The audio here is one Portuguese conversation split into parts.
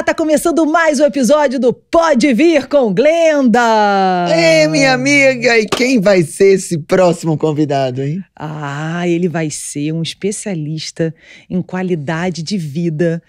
Está tá começando mais um episódio do Pode Vir com Glenda! Ei, minha amiga! E quem vai ser esse próximo convidado, hein? Ah, ele vai ser um especialista em qualidade de vida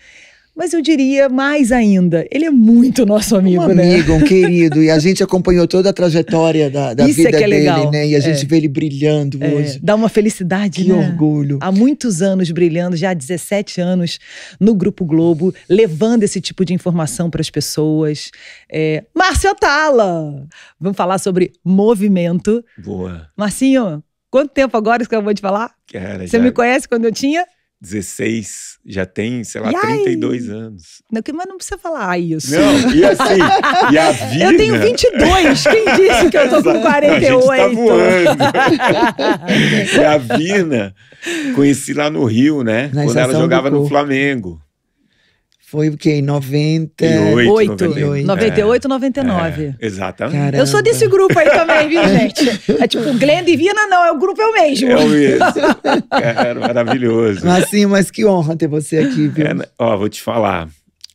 mas eu diria mais ainda, ele é muito nosso amigo, um amigo, né? Amigo, um querido, e a gente acompanhou toda a trajetória da, da é vida é é dele, legal. né? E a é. gente é. vê ele brilhando é, hoje. Dá uma felicidade, Que né? orgulho. Há muitos anos brilhando, já há 17 anos no Grupo Globo, levando esse tipo de informação para as pessoas. Márcio Atala! Vamos falar sobre movimento. Boa. Marcinho, quanto tempo agora que eu vou te falar? Cara, Você já... me conhece quando eu tinha? 16, já tem, sei lá, e 32 ai? anos. Não, mas não precisa falar isso. Não, e assim, e a vida... Eu tenho 22, quem disse que eu tô com 48? Não, a gente tá voando. e a Vina, conheci lá no Rio, né? Na quando ela jogava no Flamengo. Foi o quê? Em 98, 98, 99. É, exatamente. Caramba. Eu sou desse grupo aí também, viu, gente? É tipo, Glenda e Vina, não, é o grupo eu é mesmo. É isso. Cara, maravilhoso. Mas sim, mas que honra ter você aqui, viu? É, né? ó, vou te falar.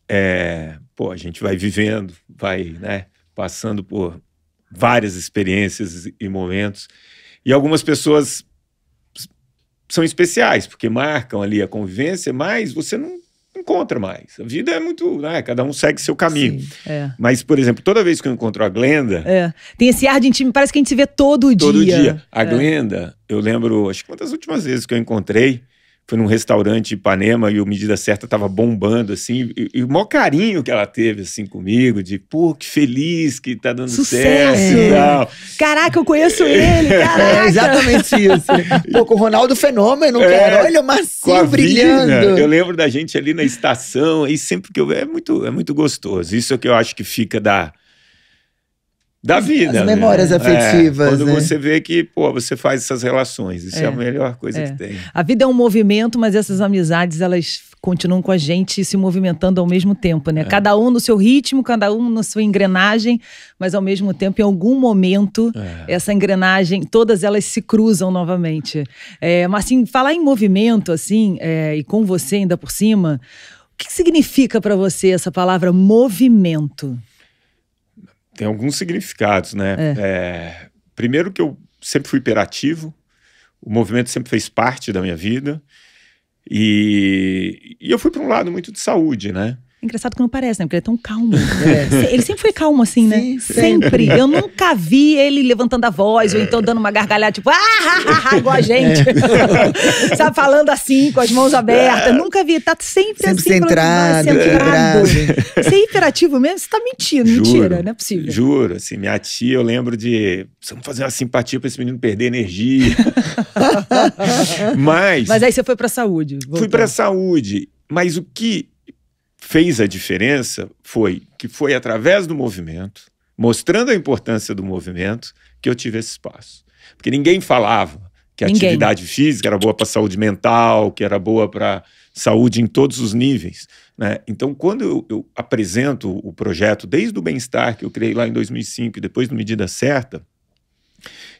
É, pô, a gente vai vivendo, vai, né, passando por várias experiências e momentos. E algumas pessoas são especiais, porque marcam ali a convivência, mas você não encontra mais. A vida é muito. Né? Cada um segue seu caminho. Sim, é. Mas, por exemplo, toda vez que eu encontro a Glenda. É. Tem esse ar de intimo, parece que a gente se vê todo, todo dia. Todo dia. A é. Glenda, eu lembro, acho que uma das últimas vezes que eu encontrei. Foi num restaurante Ipanema e o Medida Certa tava bombando, assim. E, e o maior carinho que ela teve, assim, comigo, de pô, que feliz que tá dando Sucesso. certo e Caraca, eu conheço é. ele, é caraca. É exatamente isso. Pô, com o Ronaldo Fenômeno, é, cara. Olha o macio brilhando. Vina, eu lembro da gente ali na estação, e sempre que eu. É muito, é muito gostoso. Isso é que eu acho que fica da da vida. As né? memórias é, afetivas. É, quando né? você vê que, pô, você faz essas relações. Isso é, é a melhor coisa é. que tem. A vida é um movimento, mas essas amizades, elas continuam com a gente se movimentando ao mesmo tempo, né? É. Cada um no seu ritmo, cada um na sua engrenagem, mas ao mesmo tempo, em algum momento, é. essa engrenagem, todas elas se cruzam novamente. mas assim, falar em movimento, assim, e com você ainda por cima, o que significa para você essa palavra movimento? tem alguns significados, né? É. É, primeiro que eu sempre fui hiperativo, o movimento sempre fez parte da minha vida, e, e eu fui para um lado muito de saúde, né? Engraçado que não parece, né? Porque ele é tão calmo. É. Ele sempre foi calmo assim, né? sempre. sempre. Eu nunca vi ele levantando a voz ou então dando uma gargalhada, tipo, ah, ha, ha, ha, igual a é. gente. É. Sabe, falando assim, com as mãos abertas. É. Nunca vi. Tá sempre, sempre assim. É centrado, centrado. É. Você é hiperativo mesmo? Você tá mentindo. Juro, Mentira, não é possível. Juro, assim, minha tia, eu lembro de. Vamos fazer uma simpatia pra esse menino perder energia. Mas. Mas aí você foi pra saúde. Voltou. Fui pra saúde. Mas o que fez a diferença foi que foi através do movimento, mostrando a importância do movimento, que eu tive esse espaço. Porque ninguém falava que a ninguém. atividade física era boa para saúde mental, que era boa para saúde em todos os níveis. Né? Então, quando eu, eu apresento o projeto, desde o bem-estar que eu criei lá em 2005, depois do Medida Certa,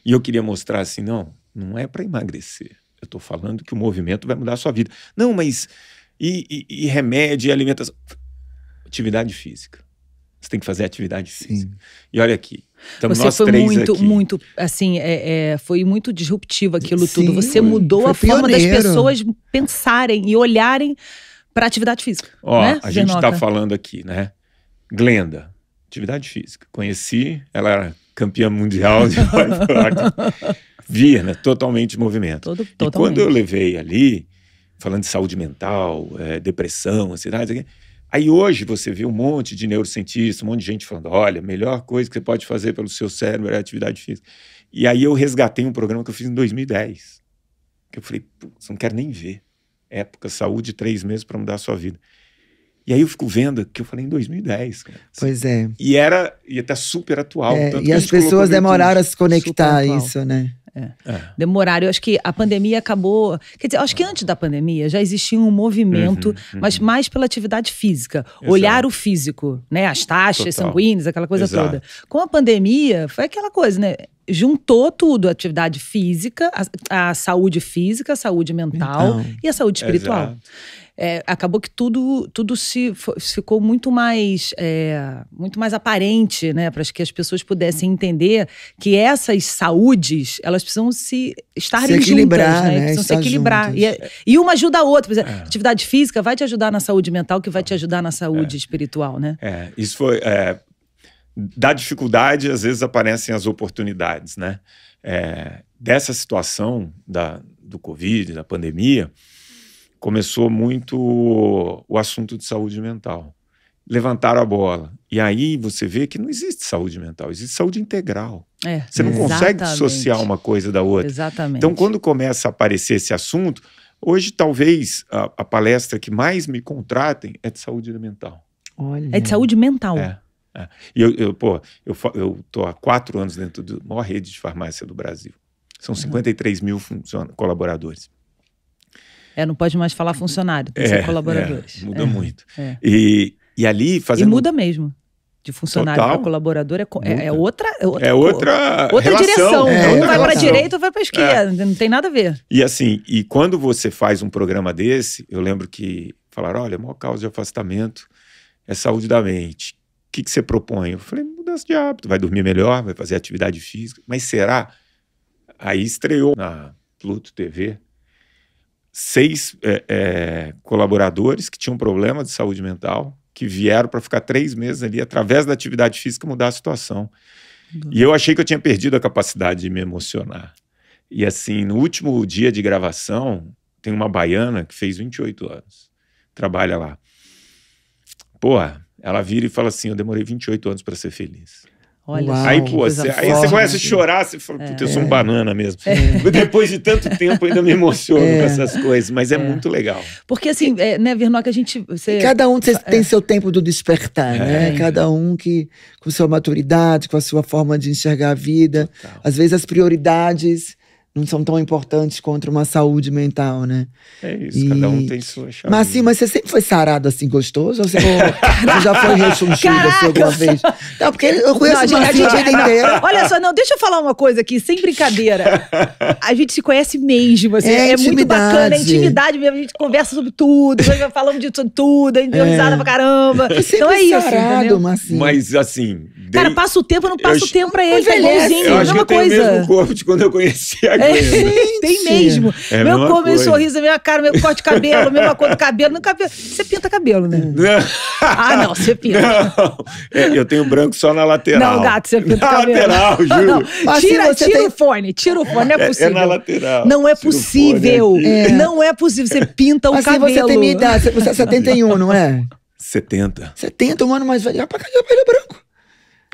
e eu queria mostrar assim, não, não é para emagrecer. Eu estou falando que o movimento vai mudar a sua vida. Não, mas e, e, e remédio e alimentação. Atividade física. Você tem que fazer atividade física. Sim. E olha aqui. Estamos você foi muito, aqui. muito, assim, é, é, foi muito disruptivo aquilo Sim, tudo. Você foi, mudou foi a pioneiro. forma das pessoas pensarem e olharem para atividade física. Ó, né, a gente está falando aqui, né? Glenda, atividade física. Conheci, ela era campeã mundial de Virna, né? totalmente movimento. Todo, totalmente. E quando eu levei ali, falando de saúde mental, é, depressão, ansiedade. Aí hoje você vê um monte de neurocientistas, um monte de gente falando: olha, a melhor coisa que você pode fazer pelo seu cérebro é atividade física. E aí eu resgatei um programa que eu fiz em 2010. Que eu falei: você não quer nem ver. Época, saúde, três meses para mudar a sua vida. E aí eu fico vendo que eu falei em 2010. Cara. Pois é. E era, e até super atual. É, e as pessoas demoraram a se conectar a isso, né? É. É. Demoraram. Eu acho que a pandemia acabou. Quer dizer, acho que antes da pandemia já existia um movimento, uhum, uhum. mas mais pela atividade física. Exato. Olhar o físico, né? As taxas sanguíneas, aquela coisa Exato. toda. Com a pandemia, foi aquela coisa, né? juntou tudo: a atividade física, a, a saúde física, a saúde mental, então, e a saúde espiritual. Exato é, acabou que tudo, tudo se, ficou muito mais, é, muito mais aparente, né? Para que as pessoas pudessem entender que essas saúdes, elas precisam se estarem se equilibrar, juntas, né? né? Precisam se equilibrar. E, é, e, uma ajuda a outra. Exemplo, é. Atividade física vai te ajudar na saúde mental, que vai te ajudar na saúde é. espiritual, né? É, isso foi é, da dificuldade, às vezes aparecem as oportunidades, né? É, dessa situação da, do Covid, da pandemia, começou muito o assunto de saúde mental. Levantaram a bola. E aí você vê que não existe saúde mental, existe saúde integral. É, você não exatamente. consegue dissociar uma coisa da outra. Exatamente. Então, quando começa a aparecer esse assunto, hoje talvez a, a palestra que mais me contratem é de saúde mental. Olha. É de saúde mental. É. é. E eu, eu, pô, eu, eu tô há quatro anos dentro da maior rede de farmácia do Brasil. São 53 mil colaboradores. É, não pode mais falar funcionário, tem que ser é, colaboradores. É, muda é, muito. E, e ali fazendo. E muda mesmo de funcionário para colaborador é, é, outra, é outra. É outra, outra direção. É, um vai para a direita ou vai para a esquerda. É. Não tem nada a ver. E assim, e quando você faz um programa desse, eu lembro que falaram: olha, a maior causa de afastamento é saúde da mente. O que, que você propõe? Eu falei: mudança de hábito. Vai dormir melhor, vai fazer atividade física. Mas será? Aí estreou na Pluto TV seis é, é, colaboradores que tinham problema de saúde mental, que vieram para ficar três meses ali, através da atividade física, mudar a situação. Uhum. E eu achei que eu tinha perdido a capacidade de me emocionar. E assim, no último dia de gravação, tem uma baiana que fez 28 anos, trabalha lá. Porra, ela vira e fala assim: Eu demorei 28 anos para ser feliz. Olha Uau, aí, pô, você, aí você começa a chorar, você fala, puta, eu sou um é. banana mesmo. É. Depois de tanto tempo, ainda me emociono é. com essas coisas, mas é, muito legal. Porque assim, é, né, que a gente. Você... Cada um tem seu tempo do despertar, né? Cada um que, com sua maturidade, com a sua forma de enxergar a vida. Total. Às vezes as prioridades não são tão importantes contra uma saúde mental, né? É isso, e... cada um tem sua chave. Mas sim, mas você sempre foi sarado assim, gostoso? Ou você, ou já foi rechonchudo assim alguma vez? Não, porque eu conheço não, a, gente, a inteira. Olha só, não, deixa eu falar uma coisa aqui, sem brincadeira. A gente se conhece mesmo, assim, é, é muito bacana, é intimidade mesmo, a gente conversa sobre tudo, falamos de tudo, a gente deu é. risada pra caramba. Então é isso, sarado, mas, assim. mas assim... Cara, passa o tempo, eu não passo o tempo pra ele, tá é eu acho que eu tenho o mesmo corpo de quando eu conheci a é, Tem, mesmo. É meu corpo, meu sorriso, minha cara, meu corte de cabelo, mesma cor do cabelo. No cabelo. Você pinta cabelo, né? Não. Ah, não, você pinta. Não. É, eu tenho branco só na lateral. Não, gato, você pinta na cabelo. Na lateral, juro. Não, não. Tira, assim tira tem... o fone, tira o fone, não é possível. É, é na lateral. Não é possível. É. Não é possível. Você pinta o assim, cabelo. Você tem minha idade, você é 71, não é? 70. 70, um ano mais velho. Rapaz, cabelo é branco.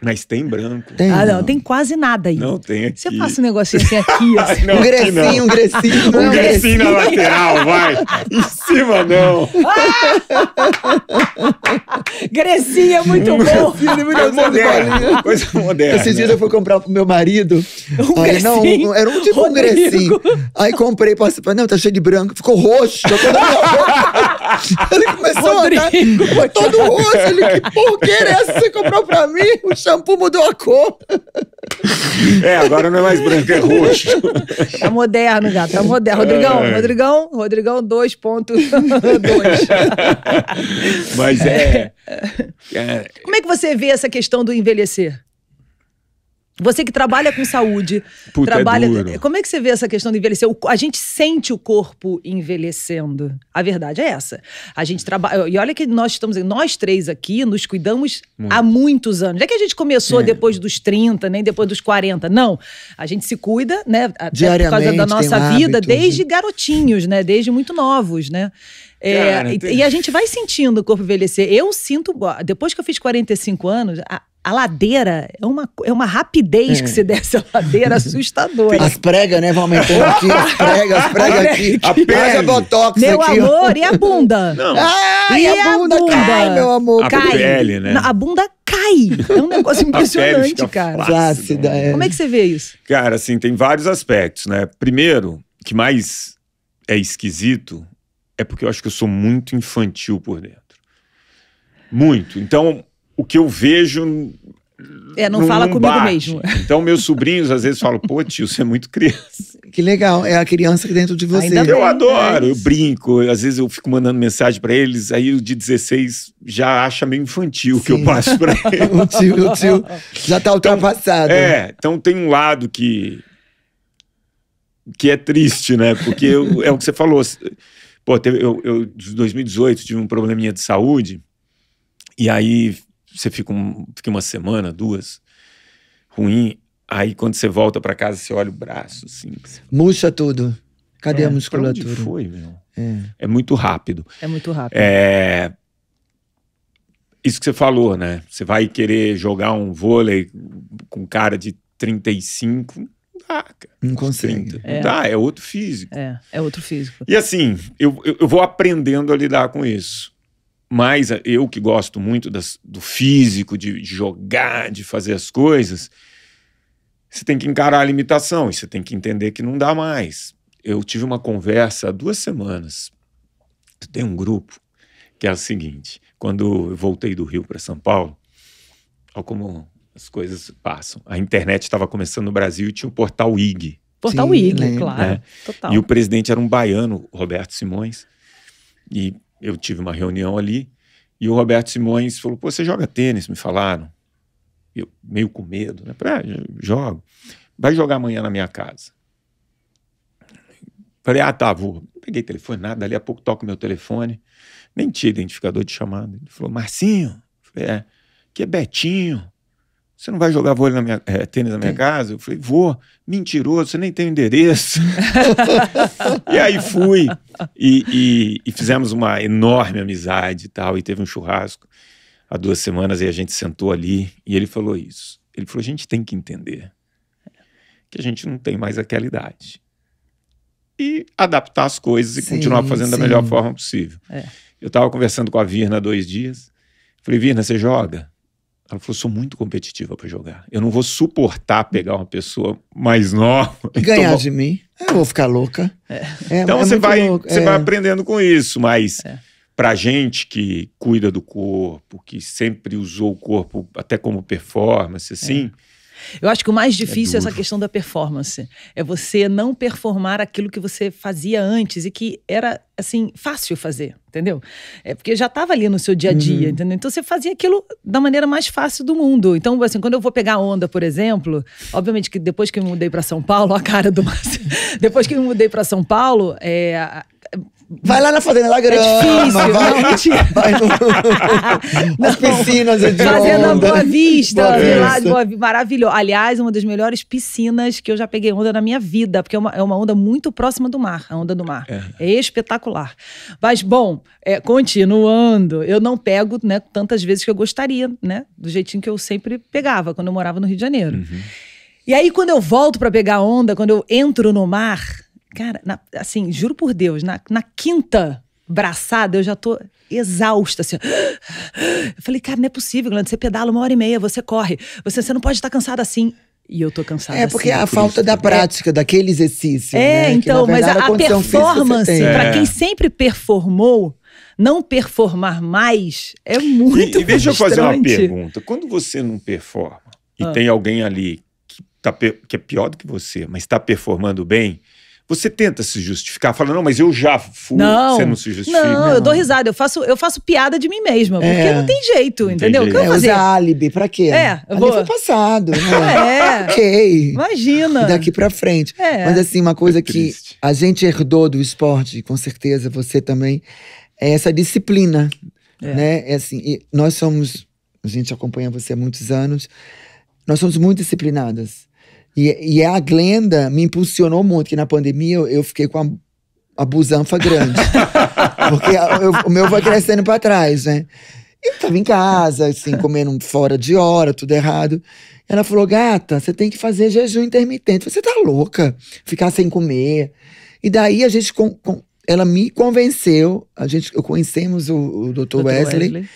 Mas tem branco. Tem. Ah, não, tem quase nada aí. Não tem aqui. Você passa um negocinho assim aqui. Assim. não, um grecinho, um grecinho. um grecinho na lateral, vai. Em cima não. Ah! grecinho é muito bom. é moderno, coisa moderna. Esses dias eu fui comprar pro meu marido. Um aí, grecinho? Não, era um tipo Rodrigo. um grecinho. Aí comprei, passei, não, tá cheio de branco. Ficou roxo. Ele Rodrigo. Foi todo roxo. Ele, que porqueira é essa que você comprou pra mim? O shampoo mudou a cor. É, agora não é mais branco, é roxo. Tá moderno, gato. Tá moderno. Rodrigão, é. Rodrigão, Rodrigão 2.2. Mas é, é. Como é que você vê essa questão do envelhecer? Você que trabalha com saúde, Puta, é trabalha. É Como é que você vê essa questão de envelhecer? A gente sente o corpo envelhecendo. A verdade é essa. A gente trabalha. E olha que nós estamos. Nós três aqui nos cuidamos Muito. há muitos anos. Não é que a gente começou é. depois dos 30, nem depois dos 40. Não. A gente se cuida, né? É Diariamente, por causa da nossa vida, hábito, desde garotinhos, né? Desde muito novos, né? É, Cara, e, tem... e a gente vai sentindo o corpo envelhecer. Eu sinto, depois que eu fiz 45 anos, a, a ladeira é uma, é uma rapidez é. que se desce a ladeira assustadora. As pregas, né? Vão aumentando aqui, as pregas, as pregas aqui. A pele. botox meu aqui. Meu amor, e a bunda? Não. e a bunda, bunda? Cai, meu amor. A cai. pele, né? A bunda cai. É um negócio impressionante, cara. Né? Flácida, é. Como é que você vê isso? Cara, assim, tem vários aspectos, né? Primeiro, que mais é esquisito é porque eu acho que eu sou muito infantil por dentro. Muito. Então, o que eu vejo. É, não, fala comigo bate. mesmo. Então, meus sobrinhos às vezes falam, pô, tio, você é muito criança. Que legal, é a criança que dentro de você. Ainda eu bem, adoro, é eu brinco. Às vezes eu fico mandando mensagem para eles, aí o de 16 já acha meio infantil o que eu passo para eles. o tio, o tio já tá então, ultrapassado. Então, é, então tem um lado que que é triste, né? Porque eu, é o que você falou. Pô, teve, eu, eu, 2018 tive um probleminha de saúde e aí você fica, um, fica uma semana, duas, ruim. Aí quando você volta para casa, você olha o braço, assim. Murcha tudo. Cadê é, a musculatura? Onde foi, meu? É. é. muito rápido. É muito rápido. É... Isso que você falou, né? Você vai querer jogar um vôlei com cara de 35, não dá, cara. Não consigo. É. Não dá, é outro físico. É, é outro físico. E assim, eu, eu vou aprendendo a lidar com isso. Mas eh, eu que gosto muito das, do físico, de, de jogar, de fazer as coisas, você tem que encarar a limitação e você tem que entender que não dá mais. Eu tive uma conversa há duas semanas. Tem um grupo que é o seguinte: quando eu voltei do Rio para São Paulo, olha como as coisas passam. A internet estava começando no Brasil e tinha o portal IG. Portal Sim, IG, né? claro. Total. E o presidente era um baiano, Roberto Simões. E eu tive uma reunião ali e o Roberto Simões falou: Pô, você joga tênis? Me falaram. Eu, meio com medo, né? Falei, ah, jogo. Vai jogar amanhã na minha casa. Falei, ah, tá, vou. Não peguei telefone, nada. Dali a pouco toco meu telefone. Nem tinha identificador de chamada. Ele falou, Marcinho? Falei, é. Que é Betinho. Você não vai jogar vôlei na minha, é, tênis na minha Sim. casa? Eu falei, vou. Mentiroso, você nem tem endereço. e aí fui. E, e, e, fizemos uma enorme amizade e tal. E teve um churrasco há duas semanas e a gente sentou ali. E ele falou isso. Ele falou, a gente tem que entender que a gente não tem mais aquela idade. E adaptar as coisas e sim, continuar fazendo sim. da melhor forma possível. É. Eu estava conversando com a Virna há dois dias. Falei, Virna, você joga? Ela falou: sou muito competitiva para jogar. Eu não vou suportar pegar uma pessoa mais nova. Ganhar de mim. É, eu vou ficar louca. É. é então é você, vai, você é. vai aprendendo com isso, mas. É. Pra gente que cuida do corpo, que sempre usou o corpo até como performance, assim, eu acho que o mais é difícil é, é essa questão da performance. É você não performar aquilo que você fazia antes e que era, assim, fácil fazer, entendeu? É porque já estava ali no seu dia a dia, uhum. entendeu? Então você fazia aquilo da maneira mais fácil do mundo. Então, assim, quando eu vou pegar onda, por exemplo, obviamente que depois que eu me mudei para São Paulo, a cara do depois que eu me mudei para São Paulo, é, Vai lá na Fazenda da Grama. É difícil, vai, não. vai no, nas piscinas de Fazenda onda. Boa Vista, Boa Vista. Boa Maravilhoso. Aliás, uma das melhores piscinas que eu já peguei onda na minha vida, porque é uma, é uma onda muito próxima do mar, a onda do mar. É, é espetacular. Mas, bom, é, continuando, eu não pego né, tantas vezes que eu gostaria, né? Do jeitinho que eu sempre pegava quando eu morava no Rio de Janeiro. Uhum. E aí, quando eu volto para pegar onda, quando eu entro no mar Cara, na, assim, juro por Deus, na, na quinta braçada, eu já tô exausta, assim. Eu falei, cara, não é possível, Glenda, você pedala uma hora e meia, você corre, você, você não pode estar cansada assim. E eu tô cansada. É porque assim, é a falta isso. da prática, é. daquele exercício. É, né? então, que, verdade, mas a, a performance, que para é. quem sempre performou, não performar mais é muito e, e deixa eu fazer uma pergunta. Quando você não performa e ah. tem alguém ali que, tá, que é pior do que você, mas está performando bem, você tenta se justificar, fala, não, mas eu já fui. Não, você não se justifica. Não, não. eu dou risada, eu faço, eu faço piada de mim mesma, é. porque é, não tem jeito, entendeu? Tem O que eu é, álibi, pra quê? É, eu vou... foi passado, né? É. ok. Imagina. E daqui pra frente. É. Mas assim, uma coisa é que a gente herdou do esporte, com certeza você também, é essa disciplina, é. né? É assim, nós somos, a gente acompanha você há muitos anos, nós somos muito disciplinadas. E, e a Glenda me impulsionou muito, que na pandemia eu, eu fiquei com a, a busanfa grande. porque a, eu, o meu vai crescendo para trás, né? Eu tava em casa, assim, comendo fora de hora, tudo errado. Ela falou, gata, você tem que fazer jejum intermitente. Você tá louca? Ficar sem comer. E daí a gente, com, com, ela me convenceu, a gente, conhecemos o, o Dr. Dr. Wesley. Wesley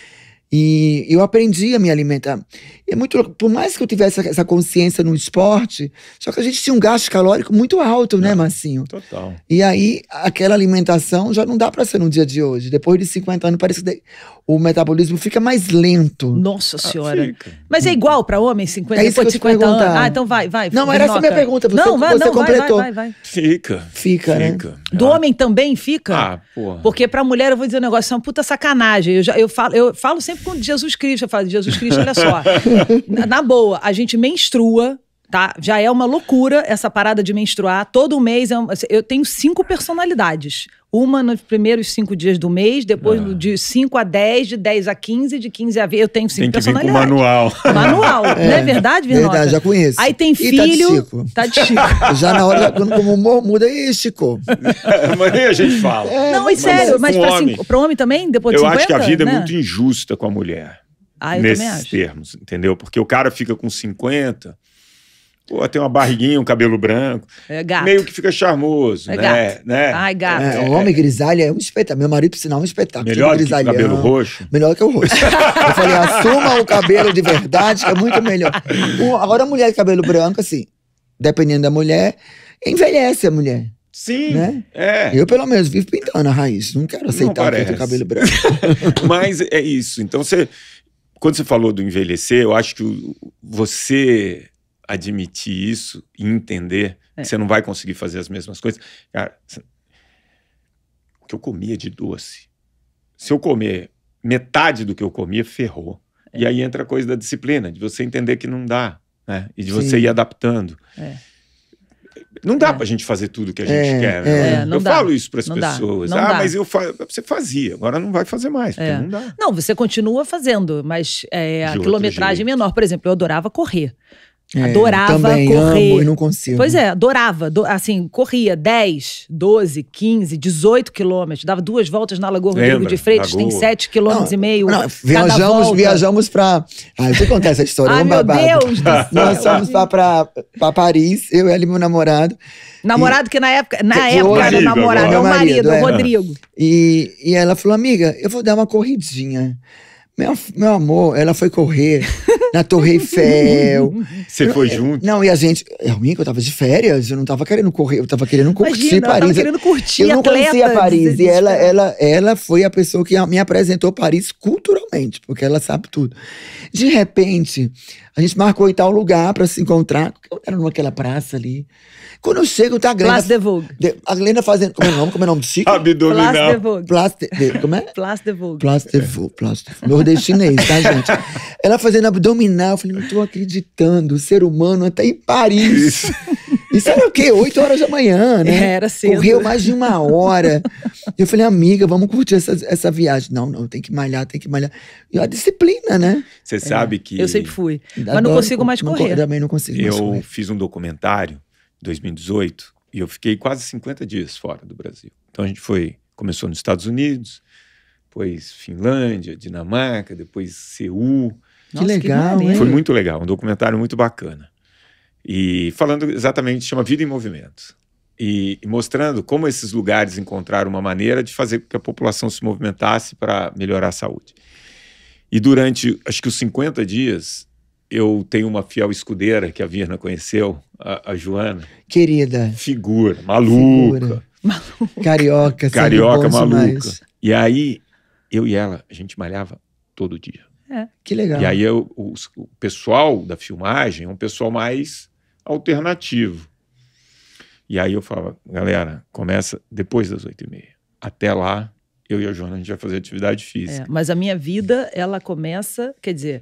e eu aprendi a me alimentar. E é muito Por mais que eu tivesse essa consciência no esporte, só que a gente tinha um gasto calórico muito alto, né, Marcinho? Total. E aí, aquela alimentação já não dá para ser no dia de hoje. Depois de 50 anos, parece que o metabolismo fica mais lento. Nossa ah, senhora. Ah, Mas é igual para homem, 50, é isso depois de 50 anos? Ah, então vai, vai. Não, era essa minha pergunta. Você, não, vai, você não, completou. Vai, vai, vai. Fica. Fica, né? Fica. Do ah. homem também fica? Ah, porra. Porque pra mulher, eu vou dizer um negócio, é uma puta sacanagem. Eu, já, eu, falo, eu falo sempre com Jesus Cristo. Eu falo, Jesus Cristo, olha só. na, na boa, a gente menstrua, tá? Já é uma loucura essa parada de menstruar. Todo mês é assim, eu tenho cinco personalidades. Uma nos primeiros cinco dias do mês, depois ah. de 5 a 10, de 10 a 15, de 15 a 20. Eu tenho cinco tem que personalidades. Vir com manual. Manual, é, não é verdade, Virnosa? Verdade, já conheço. Aí tem filho. E tá de Chico. Tá de Chico. já na hora, quando o humor muda, aí, Chico. mas nem a gente fala. É, não, é, é sério, mas, mas pra, homem, homem também, depois de eu 50, acho que a vida é né? é muito injusta com a mulher. Ah, eu nesses termos, entendeu? Porque o cara fica com 50, Pô, tem uma barriguinha, um cabelo branco. É gato. Meio que fica charmoso, é né? Gato. né? Ai, gato. É, o homem grisalho é um espetáculo. Meu marido, por sinal, é um espetáculo. Tipo melhor que o cabelo roxo? Melhor que o roxo. eu falei, assuma o cabelo de verdade, que é muito melhor. agora, a mulher de cabelo branco, assim, dependendo da mulher, envelhece a mulher. Sim, né? é. Eu, pelo menos, vivo pintando a raiz. Não quero aceitar não o cabelo branco. Mas é isso. Então, você... Quando você falou do envelhecer, eu acho que você admitir isso e entender é. que você não vai conseguir fazer as mesmas coisas. Cara, o que eu comia de doce. Se eu comer metade do que eu comia, ferrou. É. E aí entra a coisa da disciplina, de você entender que não dá, né? E de Sim. você ir adaptando. É. Não dá é. pra gente fazer tudo que a gente é, quer. Né? É. É, eu dá. falo isso para as pessoas. ah, dá. mas eu fa... você fazia, agora não vai fazer mais, não dá. Não, você continua fazendo, mas a quilometragem é menor. Por exemplo, eu adorava correr. É, adorava eu correr. Amo e não consigo. Pois é, adorava. Do, assim, corria 10, 12, 15, 18 quilômetros. Dava duas voltas na Lagoa Lembra? Rodrigo de Freitas, tem 7 quilômetros não, e meio. Não, viajamos, volta. viajamos pra. Ah, deixa eu contar essa história. Ai, um meu babado. Deus do céu. Nós fomos pra, pra, pra Paris, eu e ali, meu namorado. Namorado e... que na época. Na que, época era namorado, é o marido, é o Rodrigo. E, e ela falou: amiga, eu vou dar uma corridinha. Meu, meu amor, ela foi correr na Torre Eiffel. Você foi junto? Não, e a gente. É ruim que eu tava de férias, eu não tava querendo correr, eu tava querendo curtir Imagina, Paris. Eu tava querendo curtir, Eu não conhecia Paris. E ela, ela, ela foi a pessoa que me apresentou Paris culturalmente, porque ela sabe tudo. De repente, a gente marcou em tal lugar pra se encontrar. Era naquela praça ali. Quando eu chego, tá a Glenda. Place de Vogue. a Glenda fazendo. Como é o nome? Como é o nome do Chico? Abdominal. Place de Vogue. Place de, como é? Place de Vogue. Place de Vogue. Place de Vogue. Nordestinês, tá, gente? Ela fazendo abdominal. Eu falei, não tô acreditando. O ser humano até tá em Paris. Isso, Isso era o quê? Oito horas da manhã, né? É, era cedo. Correu mais de uma hora. Eu falei, amiga, vamos curtir essa, essa viagem. Não, não, tem que malhar, tem que malhar. E a disciplina, né? Você é. sabe que. Eu sempre fui. Mas não consigo mais correr. Não, também não consigo mais eu correr. Eu fiz um documentário em 2018 e eu fiquei quase 50 dias fora do Brasil. Então a gente foi. Começou nos Estados Unidos, depois Finlândia, Dinamarca, depois Seul. Que legal, que Foi muito legal, um documentário muito bacana. E falando exatamente, chama Vida em Movimento. E, e mostrando como esses lugares encontraram uma maneira de fazer com que a população se movimentasse para melhorar a saúde. E durante, acho que os 50 dias, eu tenho uma fiel escudeira que a Virna conheceu, a, a Joana. Querida. Figura, maluca. Figura. Maluca. Carioca, Carioca, maluca. Demais. E aí, eu e ela, a gente malhava todo dia. É, que legal. E aí eu, o, o, pessoal da filmagem é um pessoal mais alternativo. E aí eu falava, galera, começa depois das oito e meia. Até lá, eu e a Joana, a gente vai fazer atividade física. É, mas a minha vida, ela começa, quer dizer,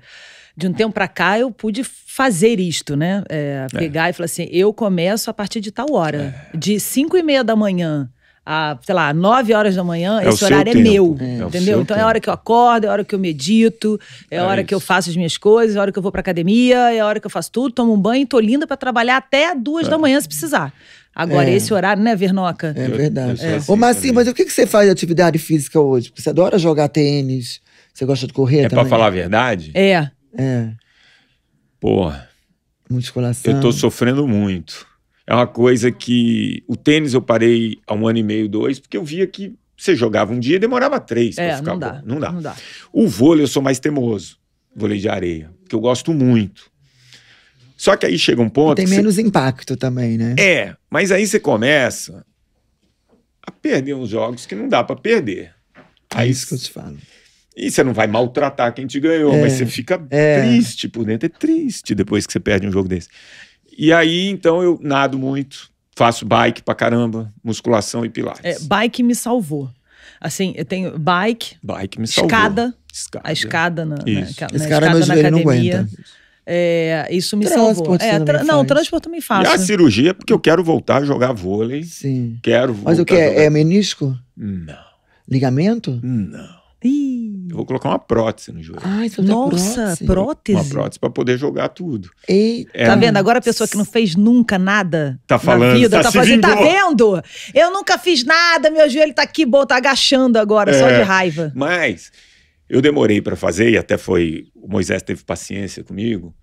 de um tempo para cá eu pude fazer isto, né? É, pegar é. e falar assim, eu começo a partir de tal hora. É. De cinco e meia da manhã a, sei lá, 9 horas da manhã, é esse horário é meu. É. Entendeu? Então, é então tempo. é a hora que eu acordo, é a hora que eu medito, é a é hora isso. que eu faço as minhas coisas, é a hora que eu vou pra academia, é a hora que eu faço tudo, tomo um banho e tô linda pra trabalhar até duas é. da manhã se precisar. Agora, é. esse horário, né, Vernoca? É verdade. Eu, Ô, Marcinho, mas o que, que você faz de atividade física hoje? Porque você adora jogar tênis, você gosta de correr é também? É pra falar a verdade? É. É. Porra. Musculação. Eu tô sofrendo muito é uma coisa que. O tênis eu parei há um ano e meio, dois, porque eu via que você jogava um dia e demorava três é, pra ficar não dá, não dá. Não dá. O vôlei eu sou mais teimoso, vôlei de areia, que eu gosto muito. Só que aí chega um ponto. E tem menos você... impacto também, né? É, mas aí você começa a perder uns jogos que não dá para perder. É isso que eu te falo. E você não vai maltratar quem te ganhou, é, mas você fica é. triste por dentro. É triste depois que você perde um jogo desse. E aí, então, eu nado muito, faço bike pra caramba, musculação e pilates. É, bike me salvou. Assim, eu tenho bike, bike me escada, escada. a escada na, na, na, escada é na academia. É, isso me transporte salvou. É, tra não, faz. transporte me faz. E a cirurgia, porque eu quero voltar a jogar vôlei. Sim. Quero Mas o que? É? é menisco? Não. Ligamento? Não. Ih. Eu vou colocar uma prótese no joelho. Ai, Nossa, prótese? Uma prótese para poder jogar tudo. Eita. É tá vendo? Agora a pessoa que não fez nunca nada tá falando, na vida, tá, tá falando, assim, tá vendo? Eu nunca fiz nada, meu joelho tá aqui, bom, tá agachando agora, é, só de raiva. Mas eu demorei para fazer e até foi... O Moisés teve paciência comigo,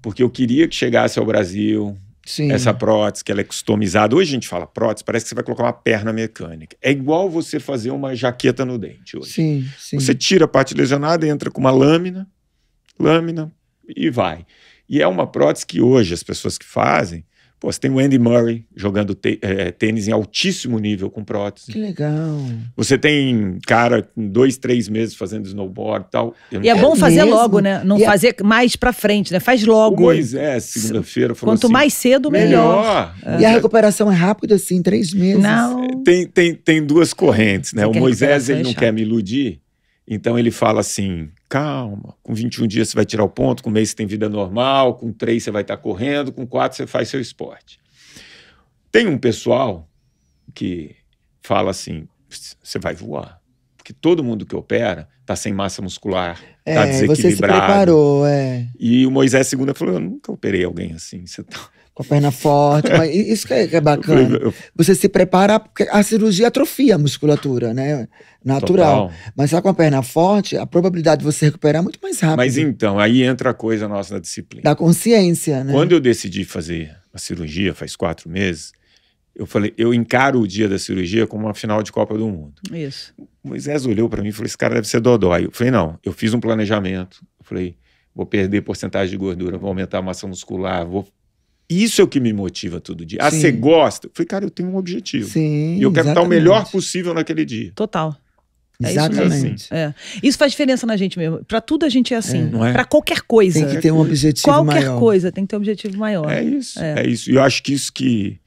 porque eu queria que chegasse ao Brasil, Sim. Essa prótese que ela é customizada. Hoje a gente fala prótese, parece que você vai colocar uma perna mecânica. É igual você fazer uma jaqueta no dente hoje. Sim, sim. Você tira a parte lesionada, entra com uma lâmina, lâmina e vai. E é uma prótese que hoje as pessoas que fazem Pô, você tem o Andy Murray jogando é, é, tênis em altíssimo nível com prótese. Que legal. Você tem cara com dois, três meses fazendo snowboard e tal. Eu e é bom fazer mesmo. logo, né? Não e é- fazer é... mais pra frente, né? Faz logo. Pois é, segunda-feira falou Quanto assim, mais cedo, melhor. melhor. É. E a recuperação é rápida, assim, três meses. Não. Tem, tem, tem duas correntes, né? Você o Moisés, ele não é quer me iludir. Então ele fala assim: calma, com 21 dias você vai tirar o ponto, com um mês você tem vida normal, com três você vai estar correndo, com quatro você faz seu esporte. Tem um pessoal que fala assim: você vai voar. Porque todo mundo que opera está sem massa muscular, está é, desequilibrado. Tá você se preparou, é. E o Moisés II falou: eu nunca operei alguém assim. Você tá com a perna forte. mas isso que é, que é bacana. Você se prepara, porque a cirurgia atrofia a musculatura, né? Natural. Total. Mas só com a perna forte, a probabilidade de você recuperar é muito mais rápida. Mas então, aí entra a coisa nossa da disciplina. Da consciência, né? Quando eu decidi fazer a cirurgia, faz quatro meses, eu falei, eu encaro o dia da cirurgia como uma final de Copa do Mundo. Isso. O Moisés olhou para mim e falou: esse cara deve ser dodói. Eu falei, não, eu fiz um planejamento. Eu falei, vou perder porcentagem de gordura, vou aumentar a massa muscular, vou isso é o que me motiva todo dia. Ah, você gosta? Eu falei, cara, eu tenho um objetivo. Sim, e eu quero exatamente. estar o melhor possível naquele dia. Total. É Exatamente. Isso, é. isso faz diferença na gente mesmo. Para tudo a gente é assim. É, é? Para qualquer coisa. Tem que ter um objetivo qualquer maior. Qualquer coisa tem que ter um objetivo maior. É isso. É, é isso. E eu acho que isso que.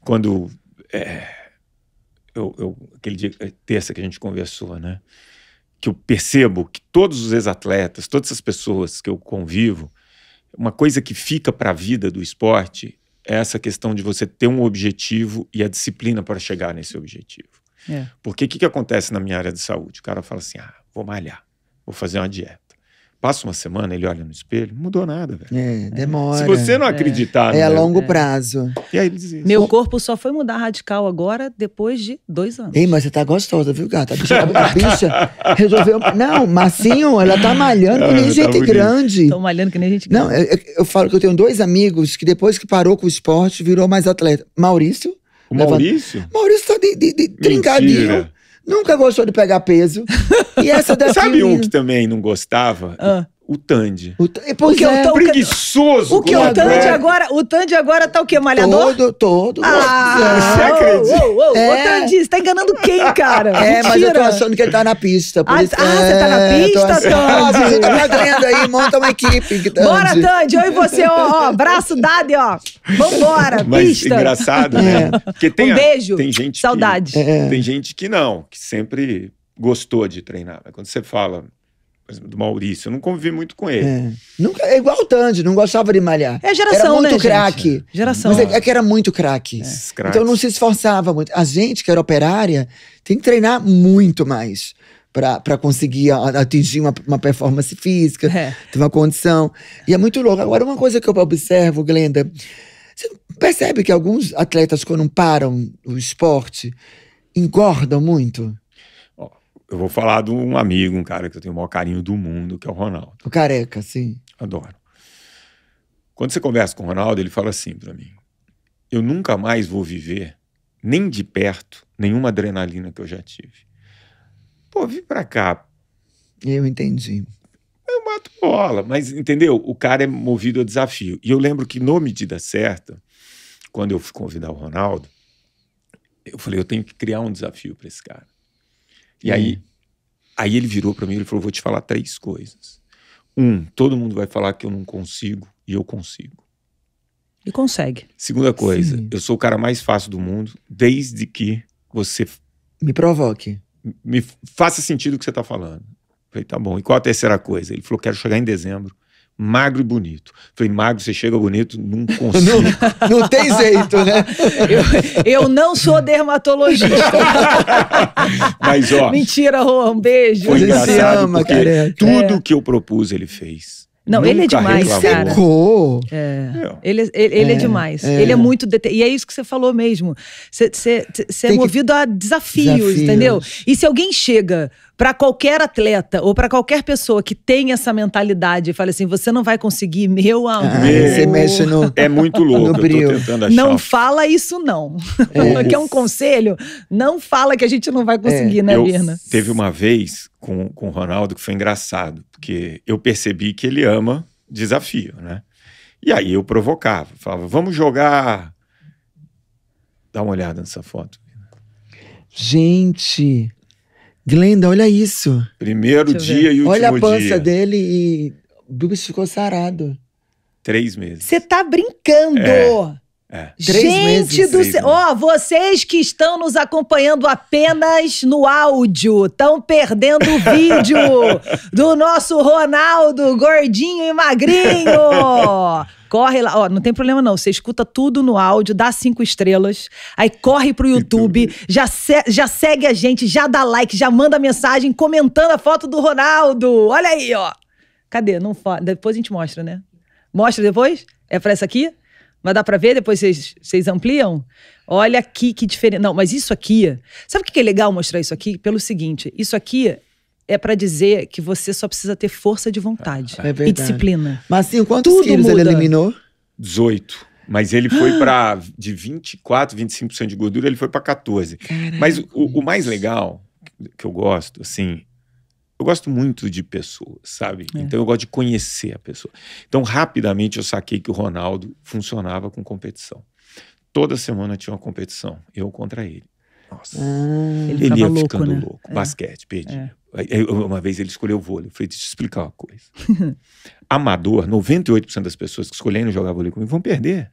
Quando. É, eu, eu, aquele dia, é, terça que a gente conversou, né? Que eu percebo que todos os ex-atletas, todas as pessoas que eu convivo, uma coisa que fica para a vida do esporte é essa questão de você ter um objetivo e a disciplina para chegar nesse objetivo. É. Porque o que, que acontece na minha área de saúde? O cara fala assim: ah, vou malhar, vou fazer uma dieta. Passa uma semana, ele olha no espelho, não mudou nada, velho. É, é, demora. Se você não acreditar. É, né? é a longo prazo. E aí ele isso. Meu corpo só foi mudar radical agora depois de dois anos. Ei, mas você tá gostosa, viu, gata? A bicha, a bicha resolveu. Não, Marcinho, ela tá malhando que ah, nem tá gente bonito. grande. Tô malhando que nem gente grande. Não, eu, eu falo que eu tenho dois amigos que depois que parou com o esporte virou mais atleta. Maurício. O Maurício? Levanta... Maurício tá de, de, de trincadinho. Nunca gostou de pegar peso. E essa daqui. Sabe um que também não gostava? Ah o Tandy. O porque é, é. o tão... preguiçoso. O que é o Tandy agora, o Tandy agora tá o quê? Malhador? Todo, todo. Ah, você acredita? Oh, oh, oh. É. O Tandy, você tá enganando quem, cara? É, Mentira. mas eu tô achando que ele tá na pista. ah, isso... ah é, você tá na é, pista, Tandy? Ah, você tá fazendo aí, monta uma equipe, Tandy. Bora, Tandy, eu e você, ó, ó braço dado e ó, vambora, mas, pista. engraçado, né? tem um beijo, tem gente saudade. Que, tem gente que não, que sempre gostou de treinar. Mas né? quando você fala por exemplo, do Maurício. Eu não convivi muito com ele. É, Nunca, é igual o Tandy, não gostava de malhar. É geração, Era muito né, craque. Geração. Mas é, é, que era muito craque. É. Então não se esforçava muito. A gente, que era operária, tem que treinar muito mais para conseguir atingir uma, uma performance física, é. ter uma condição. E é muito louco. Agora, uma coisa que eu observo, Glenda, você percebe que alguns atletas, quando param o esporte, engordam muito? Eu vou falar de um amigo, um cara que eu tenho o maior carinho do mundo, que é o Ronaldo. O careca, sim. Adoro. Quando você conversa com o Ronaldo, ele fala assim para mim: Eu nunca mais vou viver, nem de perto, nenhuma adrenalina que eu já tive. Pô, vim pra cá. Eu entendi. Eu mato bola, mas entendeu? O cara é movido a desafio. E eu lembro que, no medida certa, quando eu fui convidar o Ronaldo, eu falei: Eu tenho que criar um desafio para esse cara. E aí, uhum. aí ele virou para mim e falou: Vou te falar três coisas. Um, todo mundo vai falar que eu não consigo e eu consigo. E consegue. Segunda coisa, Sim. eu sou o cara mais fácil do mundo desde que você. Me provoque. Me faça sentido o que você está falando. Eu falei, tá bom. E qual a terceira coisa? Ele falou: Quero chegar em dezembro magro e bonito. Falei, magro, você chega bonito, não consigo. não, não tem jeito, né? eu, eu não sou dermatologista. Mas, ó. Mentira, Juan, um beijo. Foi se ama, porque tudo é. que eu propus, ele fez. Não, Nunca ele é demais, reclamou. cara. Secou. É. é. Ele, ele, ele é, é demais. É. Ele é muito. Dete... E é isso que você falou mesmo. Você é movido que... a desafios, desafios, entendeu? E se alguém chega para qualquer atleta ou para qualquer pessoa que tem essa mentalidade e fala assim, você não vai conseguir, meu ah, amor. Ah, você mexe no. É muito louco. Não fala isso, não. É. que é um conselho, não fala que a gente não vai é. conseguir, é. né, eu, Birna? Teve uma vez com, com o Ronaldo que foi engraçado, porque eu percebi que ele ama desafio, né? E aí eu provocava, falava, vamos jogar. Dá uma olhada nessa foto. Gente. Glenda, olha isso. Primeiro dia e último dia. Olha a pança dia. dele e o bicho ficou sarado. Três meses. Você tá brincando! É. É. Gente do céu. Ó, oh, vocês que estão nos acompanhando apenas no áudio, estão perdendo o vídeo do nosso Ronaldo gordinho e magrinho. corre lá, ó, não tem problema não, você escuta tudo no áudio, dá cinco estrelas, aí corre pro YouTube, já, se, já segue a gente, já dá like, já manda mensagem comentando a foto do Ronaldo. Olha aí, ó. Cadê? Não Depois a gente mostra, né? Mostra depois? É pra essa aqui? Mas dá pra ver? Depois vocês, vocês ampliam? Olha aqui que diferente. Não, mas isso aqui. Sabe o que é legal mostrar isso aqui? Pelo seguinte: isso aqui é para dizer que você só precisa ter força de vontade é, é e disciplina. Mas assim, quantos Tudo quilos muda. ele eliminou? 18. Mas ele foi ah! para de 24, 25% de gordura, ele foi para 14. Caraca. Mas o, o, mais legal que eu gosto, assim, eu gosto muito de pessoas, sabe? É. Então eu gosto de conhecer a pessoa. Então rapidamente eu saquei que o Ronaldo funcionava com competição. Toda semana tinha uma competição, eu contra ele. Nossa. ele, ele ia louco, ficando né? louco. É. Basquete, perdi. É uma vez ele escolheu o vôlei. Eu falei, deixa eu te explicar uma coisa. Amador, 98% das pessoas que escolherem jogar vôlei comigo vão perder.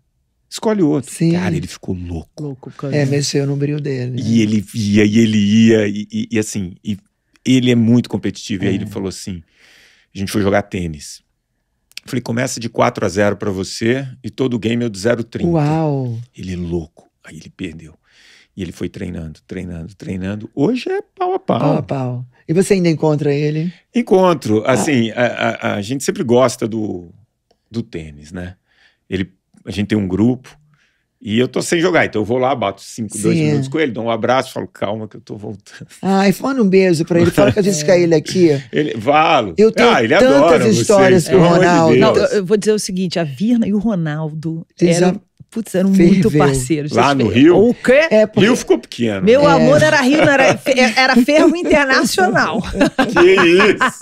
Escolhe outro. Sim. Cara, ele ficou louco. Louco, cara. É, venceu no brilho dele. Né? E ele ia, e ele ia, e, e, e assim, e ele é muito competitivo. É. E aí ele é. falou assim: a gente foi jogar tênis. Eu falei, começa de 4 a 0 para você e todo game eu é de 30. Uau! Ele é louco. Aí ele perdeu. E ele foi treinando, treinando, treinando. Hoje é pau a pau. Pau a pau. E você ainda encontra ele? Encontro. Assim, ah. a, a, a, gente sempre gosta do, do tênis, né? Ele, a gente tem um grupo e eu tô sem jogar, então eu vou lá, bato cinco, Sim, dois é. minutos com ele, dou um abraço, falo, calma que eu tô voltando. Ai, manda um beijo pra ele, fala que a gente é. ele aqui. Ele, valo. Eu tenho ah, ele tantas adora histórias com o Ronaldo. Não, eu vou dizer o seguinte, a Virna e o Ronaldo Exato. Putz, eram Ferveu. muito parceiros. Lá no Rio? O quê? É porque... Rio ficou pequeno. Meu é. amor era Rio, não era, é, era ferro internacional. Que isso!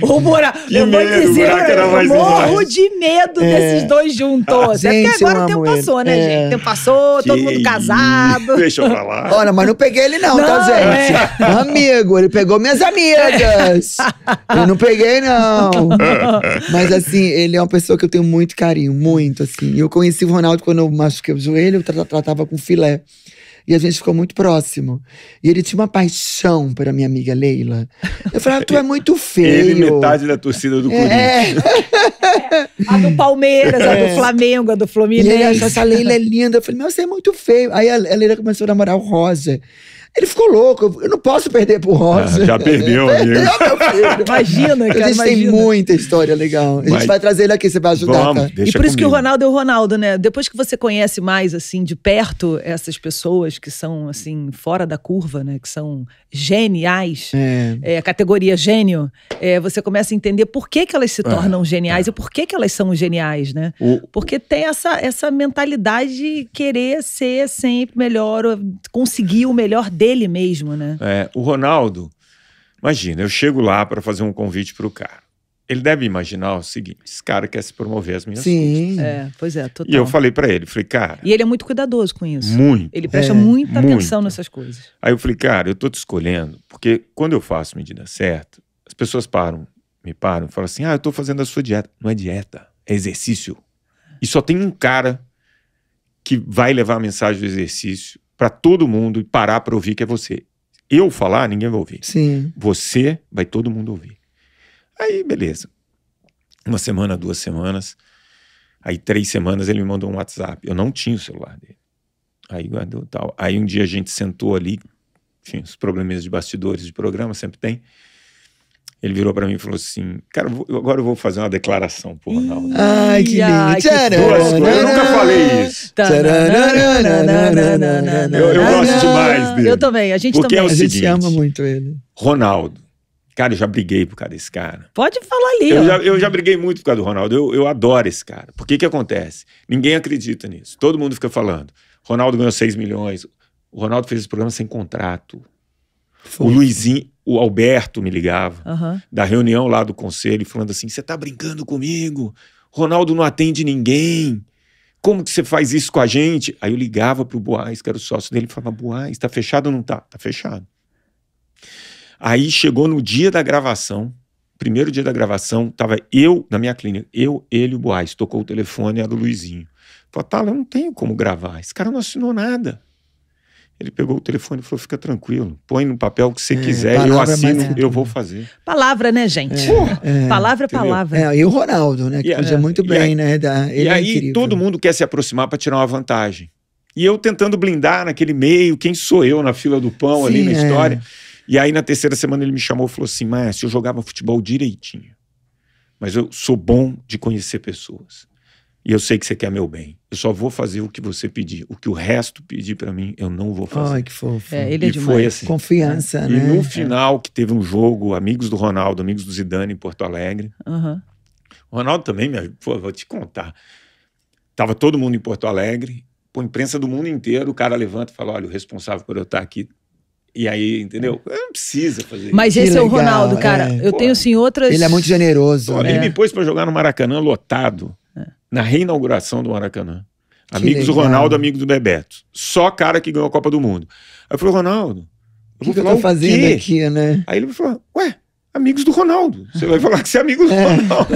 o que eu medo, vou dizer, eu morro mais. de medo é. desses dois juntos. é porque agora o tempo passou, né, é. gente? O tempo passou, que todo mundo casado. Deixa eu falar. Olha, mas não peguei ele não, tá, não tá, gente? Amigo, ele pegou minhas amigas. eu não peguei, não. mas assim, ele é uma pessoa que eu tenho muito carinho, muito, assim. Eu conheci o Ronaldo quando eu machuquei o joelho, eu tra tratava com filé. E a gente ficou muito próximo. E ele tinha uma paixão para minha amiga Leila. Eu falava, tu é muito é feio. Ele, metade da torcida do é. Corinthians. É. A do Palmeiras, é. a do é. Flamengo, a do Fluminense. E ele achou essa Leila é linda. Eu falei, mas você é muito feio. Aí a Leila começou a namorar o Roger. Ele ficou louco. Eu não posso perder pro Robson. Ah, já perdeu, perdeu amigo. imagina, cara. A gente imagina. tem muita história legal. A gente Mas... vai trazer ele aqui, você vai ajudar, Vamos, E por comigo. isso que o Ronaldo é o Ronaldo, né? Depois que você conhece mais, assim, de perto, essas pessoas que são, assim, fora da curva, né? Que são geniais, é. É, categoria gênio, é, você começa a entender por que, que elas se é, tornam geniais é. e por que, que elas são geniais, né? O... Porque tem essa, essa mentalidade de querer ser sempre melhor, conseguir o melhor dele dele mesmo, né? É, o Ronaldo, imagina, eu chego lá para fazer um convite para o cara. Ele deve imaginar o seguinte: esse cara quer se promover às minhas Sim. É, pois é, total. E eu falei para ele, falei, cara. E ele é muito cuidadoso com isso. Muito. Ele presta é, muita muito. atenção nessas coisas. Aí eu falei, cara, eu tô te escolhendo, porque quando eu faço medida certa, as pessoas param, me param e falam assim: ah, eu tô fazendo a sua dieta. Não é dieta, é exercício. E só tem um cara que vai levar a mensagem do exercício para todo mundo parar para ouvir que é você. Eu falar, ninguém vai ouvir. Sim. Você vai todo mundo ouvir. Aí, beleza. Uma semana, duas semanas. Aí, três semanas, ele me mandou um WhatsApp. Eu não tinha o celular dele. Aí, guardou tal. Aí, um dia a gente sentou ali. Enfim, os probleminhas de bastidores de programa, sempre tem. Ele virou para mim e falou assim: Cara, eu, agora eu vou fazer uma declaração pro Ronaldo. Ai, que lindo. Duas coisas. Eu nunca falei isso. Eu, eu gosto demais dele. Eu também, a gente Porque também. É o a gente ama muito ele. Ronaldo. Cara, eu já briguei por causa desse cara. Pode falar ali. Eu, já, eu já, briguei muito por causa do Ronaldo. Eu, eu adoro esse cara. Por que que acontece? Ninguém acredita nisso. Todo mundo fica falando. Ronaldo ganhou 6 milhões. O Ronaldo fez esse programa sem contrato. Foi. O Luizinho, o Alberto me ligava, uhum. da reunião lá do conselho, falando assim: você tá brincando comigo? Ronaldo não atende ninguém. Como que você faz isso com a gente? Aí eu ligava pro Boaz, que era o sócio dele, e falava: Boaz, tá fechado ou não tá? Tá fechado. Aí chegou no dia da gravação, primeiro dia da gravação, tava eu na minha clínica, eu, ele e o Boaz. Tocou o telefone, era o Luizinho. Falei, tá, eu não tenho como gravar. Esse cara não assinou nada. Ele pegou o telefone e falou: fica tranquilo, põe no papel o que você é, quiser, e eu assino, é. eu vou fazer. Palavra, né, gente? É. é. Palavra é palavra. É, e o Ronaldo, né? Que fazia muito bem, aí, né? Da, e aí todo mundo quer se aproximar para tirar uma vantagem. E eu tentando blindar naquele meio, quem sou eu na fila do pão Sim, ali na história. E aí na terceira semana ele me chamou e falou assim: Márcio, eu jogava futebol direitinho. Mas eu sou bom de conhecer pessoas. E eu sei que você quer meu bem. Eu só vou fazer o que você pedir. O que o resto pedir para mim, eu não vou fazer. Ai, que fofo. É, ele é e Foi assim. Confiança, né? E no final, que teve um jogo, amigos do Ronaldo, amigos do Zidane em Porto Alegre. Uhum. O Ronaldo também, me... Pô, vou te contar. Tava todo mundo em Porto Alegre, com imprensa do mundo inteiro, o cara levanta e fala: olha, o responsável por eu estar aqui e aí, entendeu? É. Não precisa fazer Mas isso. esse é o Ronaldo, cara. É. Eu Pô, tenho, assim, outras. Ele é muito generoso. Pô, né? Ele me pôs pra jogar no Maracanã lotado. É. na reinauguração do Maracanã. Que amigos legal. do Ronaldo, amigos do Bebeto. Só cara que ganhou a Copa do Mundo. Aí eu falei, Ronaldo, eu que vou que falar eu tô fazendo aqui, né? Aí ele me falou, ué, amigos do Ronaldo. Você vai falar que você é amigo do é. Ronaldo.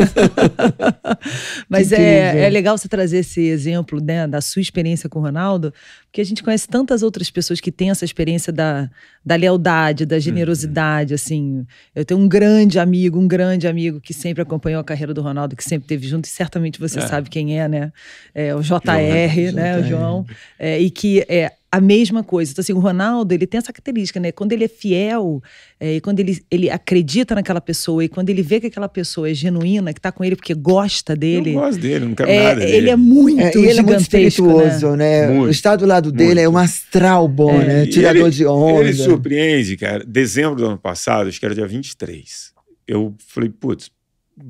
Mas é, é legal você trazer esse exemplo né, da sua experiência com o Ronaldo, porque a gente conhece tantas outras pessoas que têm essa experiência da, da lealdade, da generosidade, uhum. assim. Eu tenho um grande amigo, um grande amigo que sempre acompanhou a carreira do Ronaldo, que sempre teve junto, e certamente você é. sabe quem é, né? É o JR, João, né, o João. É, e que é, a mesma coisa. Então, assim, o Ronaldo, ele tem essa característica, né? Quando ele é fiel, é, e quando ele, ele acredita naquela pessoa, e quando ele vê que aquela pessoa é genuína, que tá com ele porque gosta dele. Eu gosto dele, não quero é, nada dele. Ele é muito é, ele é muito né? espirituoso, né? né? Muito, Estar do lado dele é um astral bom, é, né? Tirador ele, de onda. Ele surpreende, cara. Dezembro do ano passado, acho que era dia 23, eu falei, putz,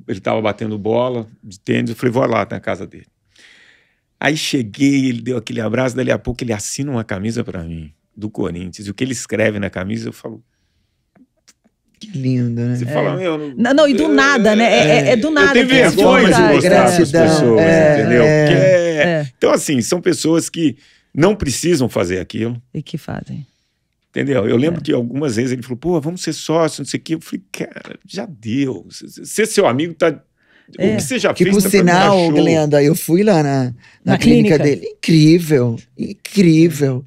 ele tava batendo bola de tênis, eu falei, vou lá na casa dele. Aí cheguei, ele deu aquele abraço, dali a pouco ele assina uma camisa para mim, do Corinthians. E o que ele escreve na camisa, eu falo, que lindo, né? Você é. fala, meu. Não, não, e do é, nada, né? É, é, é do nada. Tem vergonha de mostrar para as é, pessoas, é, entendeu? Então, assim, são pessoas que não precisam fazer aquilo. E que fazem. Entendeu? Eu lembro que algumas vezes ele falou, pô, vamos ser sócios, não sei o quê. Eu falei, cara, já deu. Ser seu amigo tá é. O que você já que, fez? Tá Por sinal, achou... Glenda, eu fui lá na, na, na clínica, clínica, dele. Incrível, incrível.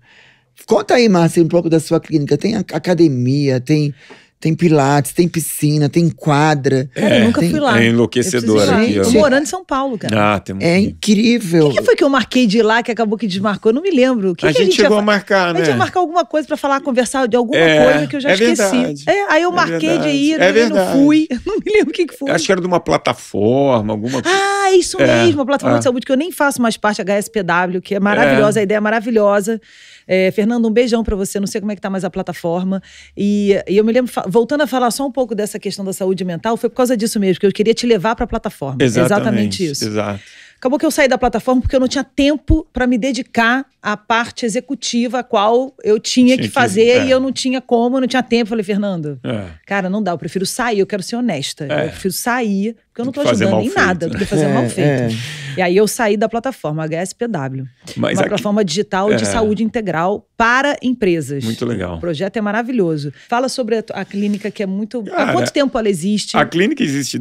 Conta aí, Márcia, um pouco da sua clínica. Tem academia, tem tem pilates, tem piscina, tem quadra. É, é, eu nunca tem... fui lá. É enlouquecedor aqui. Ó. Tô morando em São Paulo, cara. Ah, tem É incrível. O que, que, foi que eu marquei de lá que acabou que desmarcou? Eu não me lembro. Que a, que gente a, gente chegou ia... a marcar, né? A gente né? ia marcar alguma coisa pra falar, conversar de alguma é, coisa que eu já é esqueci. É, aí eu é marquei de ir, é eu não fui. Não me lembro o que, que foi. Acho que era de uma plataforma, alguma coisa. Ah, isso é, mesmo, uma plataforma de saúde que eu nem faço mais parte, HSPW, que é maravilhosa, a ideia é maravilhosa. É, Fernando, um beijão para você. Não sei como é que tá mais a plataforma. E, e eu me lembro, voltando a falar só um pouco dessa questão da saúde mental, foi por causa disso mesmo, que eu queria te levar para a plataforma. Exatamente, Exatamente isso. Exato. Acabou que eu saí da plataforma porque eu não tinha tempo para me dedicar à parte executiva, a qual eu tinha, que fazer é. e eu não tinha como, eu não tinha tempo. falei, Fernando, é. cara, não dá, eu prefiro sair, eu quero ser honesta. É. Eu prefiro sair, porque eu não tô ajudando em nada do que fazer é, mal feito. É. E aí eu saí da plataforma, HSPW. Mas uma aqui... plataforma digital de é. saúde integral para empresas. Muito legal. O projeto é maravilhoso. Fala sobre a, clínica que é muito. Há quanto tempo ela existe? A clínica existe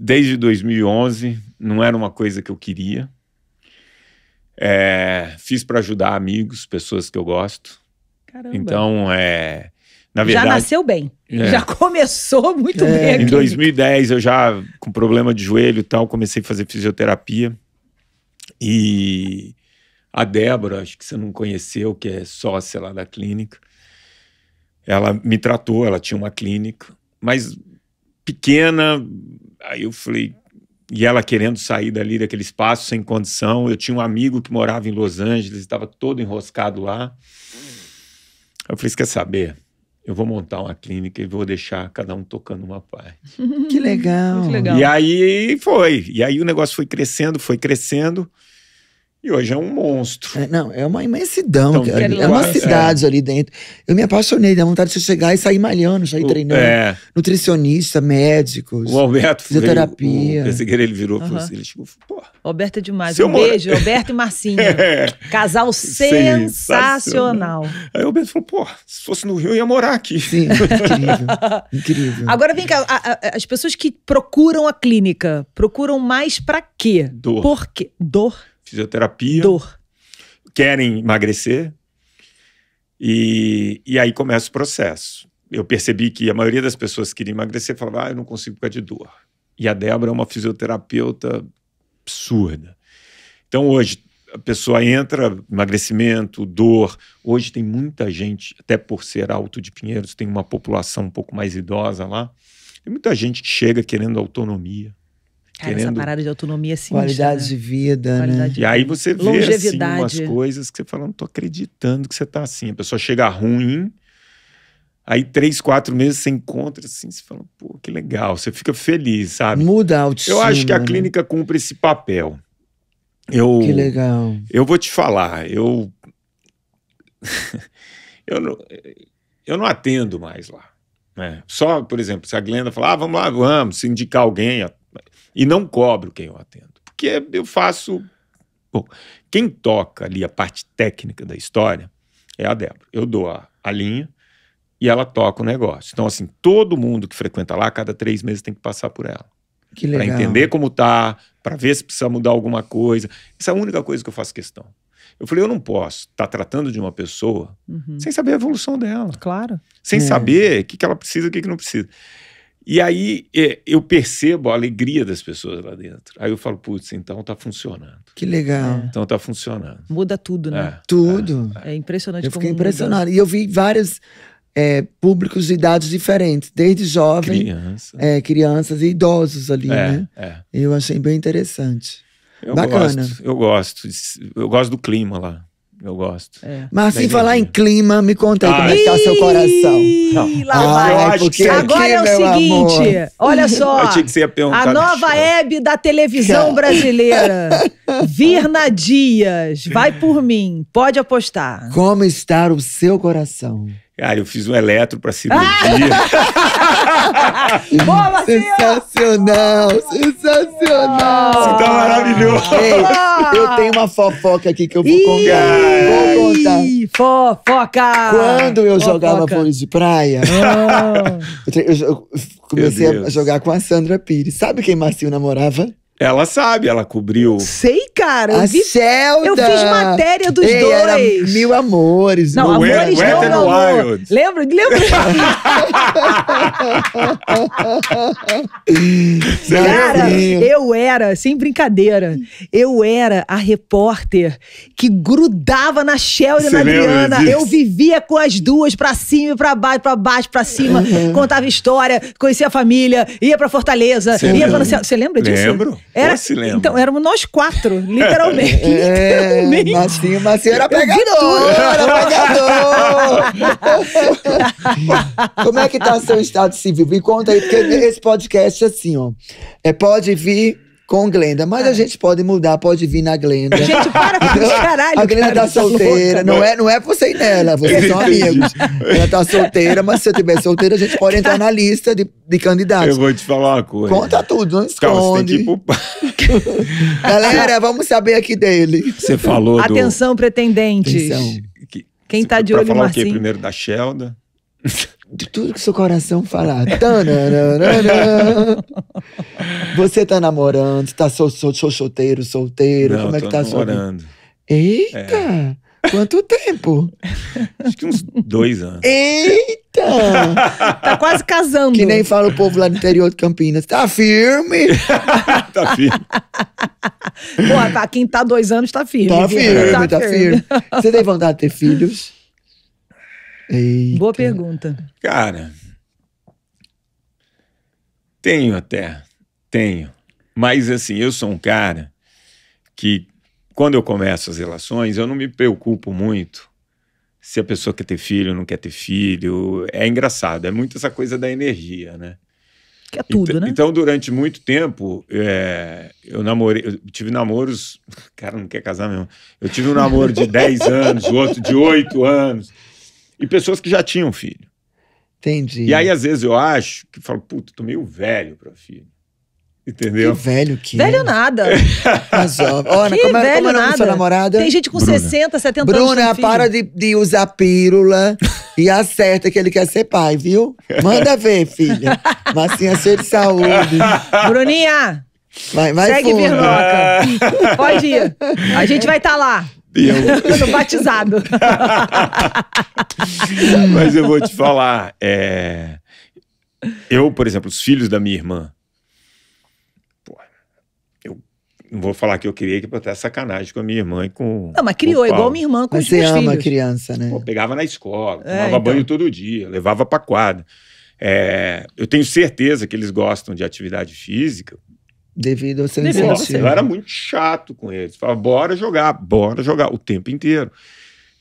desde 2011 não era uma coisa que eu queria. É, fiz para ajudar amigos, pessoas que eu gosto. Caramba. Então, é, na verdade. Já nasceu bem. É. Já começou muito é. bem. Aqui. Em 2010, eu já, com problema de joelho e tal, comecei a fazer fisioterapia. E a Débora, acho que você não conheceu, que é sócia lá da clínica, ela me tratou, ela tinha uma clínica, mas pequena. Aí eu falei, e ela querendo sair dali daquele espaço sem condição. Eu tinha um amigo que morava em Los Angeles, estava todo enroscado lá. Eu falei: quer saber? Eu vou montar uma clínica e vou deixar cada um tocando uma parte. Que legal. que legal. E aí foi. E aí o negócio foi crescendo, foi crescendo. E hoje é um monstro. É, não, é uma imensidão, então, cara. É uma cidade é. ali dentro. Eu me apaixonei, dá vontade de chegar e sair malhando, sair o, treinando. É. Nutricionista, médicos. O Alberto fisioterapia. Veio, o, ele virou uhum. assim, ele chegou, pô. Alberto é demais. um beijo, Alberto e Marcinho. É. Casal sensacional. sensacional. Aí o Alberto falou, pô, se fosse no Rio, eu ia morar aqui. Sim, incrível. incrível. Agora vem cá, a, a, as pessoas que procuram a clínica, procuram mais pra quê? Dor. Por quê? Dor fisioterapia. Dor. Querem emagrecer. E, e aí começa o processo. Eu percebi que a maioria das pessoas que queriam emagrecer falava, ah, eu não consigo ficar de dor. E a Débora é uma fisioterapeuta absurda. Então hoje a pessoa entra, emagrecimento, dor. Hoje tem muita gente, até por ser alto de Pinheiros, tem uma população um pouco mais idosa lá. Tem muita gente que chega querendo autonomia Cara, querendo essa parada de autonomia é Qualidade né? de vida, né? qualidade né? De... E aí você vê, assim, umas coisas que você fala, não tô acreditando que você tá assim. A pessoa chega ruim, aí três, quatro meses você encontra assim, você fala, pô, que legal. Você fica feliz, sabe? Muda a autoestima. Eu acho que a né? clínica né? cumpre esse papel. Eu, que legal. Eu vou te falar, eu... eu, não, eu não atendo mais lá. Né? Só, por exemplo, se a Glenda falar, ah, vamos lá, vamos, se indicar alguém, e não cobro quem eu atendo. Porque eu faço. Bom, quem toca ali a parte técnica da história é a Débora. Eu dou a, a linha e ela toca o negócio. Então, assim, todo mundo que frequenta lá, cada três meses tem que passar por ela. Que legal. Para entender como tá, para ver se precisa mudar alguma coisa. Essa é a única coisa que eu faço questão. Eu falei, eu não posso estar tá tratando de uma pessoa uhum. sem saber a evolução dela. Claro. Sem é. saber o que, que ela precisa e o que, que não precisa. E aí é, eu percebo a alegria das pessoas lá dentro. Aí eu falo, putz, então tá funcionando. Que legal. É. Então tá funcionando. Muda tudo, né? É, tudo. É, é. é impressionante eu como fiquei impressionado. E eu vi vários públicos de idades diferentes, desde jovem, Criança. crianças e idosos ali, né? Eu achei bem interessante. Eu Bacana. Gosto, eu gosto. Eu gosto do clima lá. Eu gosto. É. Mas sem assim, falar em clima, me conta aí como é que tá o seu coração. Não. Lá ah, vai. É porque Agora aqui, é o seguinte, amor. olha só. Eu tinha que ser a nova Hebe da televisão brasileira. Virna Dias, vai por mim, pode apostar. Como está o seu coração? Cara, eu fiz um eletro pra cirurgia. Boa, Sensacional! Sensacional! Você tá maravilhoso! Ei, eu tenho uma fofoca aqui que eu vou contar. Vou contar. Fofoca! Quando eu fofoca. jogava vôlei de praia, ah. eu comecei a jogar com a Sandra Pires. Sabe quem Marcinho namorava? Ela sabe, ela cobriu. Sei, cara. Eu, a vi, Zelda. eu fiz matéria dos Ei, dois. Mil amores. Não, no amores Wet, não, Wet amor. Lembra? Lembra? cara, eu era, sem brincadeira, eu era a repórter que grudava na Sheldon e na Adriana. Eu vivia com as duas pra cima e pra baixo, pra baixo, pra cima. Uhum. Contava história, conhecia a família, ia pra Fortaleza, ia lembra? Você lembra disso? Lembro. Era, se lembra. Então, éramos nós quatro, literalmente. É, literalmente. Marcinho, Marcinho era pegador, era pegador. Como é que tá seu estado civil? Me conta aí, porque esse podcast é assim, ó. É, pode vir com Glenda, mas é. a gente pode mudar, pode vir na Glenda. Gente, para com isso, caralho. A Glenda tá cara, tá solteira, não é, não é você e nela, vocês são amigos. Ela tá solteira, mas se eu tiver solteira, a gente pode entrar na lista de, de candidatos. Eu vou te falar uma coisa. Conta tudo, não esconde. Calma, tem que ir Galera, vamos saber aqui dele. Você falou do... Atenção, pretendentes. Atenção. Quem tá de olho, Marcinho? Pra falar o quê? Primeiro da Sheldon de tudo que seu coração falar. Você tá namorando, tá so, solteiro, solteiro, Não, como é que tá namorando. Eita! É. Quanto tempo? Acho que uns dois anos. Eita! tá quase casando. Que nem fala o povo lá no interior de Campinas. Tá firme! tá firme. Pô, quem tá dois anos, tá firme. Tá firme, tá, tá firme. firme. Você tem vontade de ter filhos? Eita. Boa pergunta. Cara, tenho até, tenho. Mas assim, eu sou um cara que quando eu começo as relações, eu não me preocupo muito se a pessoa quer ter filho, ou não quer ter filho. É engraçado, é muito essa coisa da energia, né? Que é tudo, então, né? Então, durante muito tempo, é, eu namorei, eu tive namoros. Cara, não quer casar mesmo. Eu tive um namoro de 10 anos, outro de 8 anos e pessoas que já tinham filho. Entendi. E aí, às vezes, eu acho que falo, puta, tô meio velho para filho. Entendeu? Que velho que. Velho nada. Mas, ó, Ana, que como, velho como é, é nada. sua namorada? Tem gente com Bruna. 60, 70 Bruna, anos. Bruna, para de, de usar pílula e acerta que ele quer ser pai, viu? Manda ver, filha. Massinha cheia de saúde. Bruninha! Vai, vai Segue fundo. Pode ir. A gente vai estar tá lá. eu... no batizado. Mas eu vou te falar. É... Eu, por exemplo, os filhos da minha irmã. eu não vou falar que eu criei, que até sacanagem com a minha irmã e com. Não, mas criou, igual igual minha irmã com mas os você meus ama filhos. a criança, né? Pô, pegava na escola, é, tomava então. banho todo dia, levava pra quadra. É... eu tenho certeza que eles gostam de atividade física Devido ao seu devido incentivo. eu era muito chato com eles. Falava, bora jogar, bora jogar, o tempo inteiro.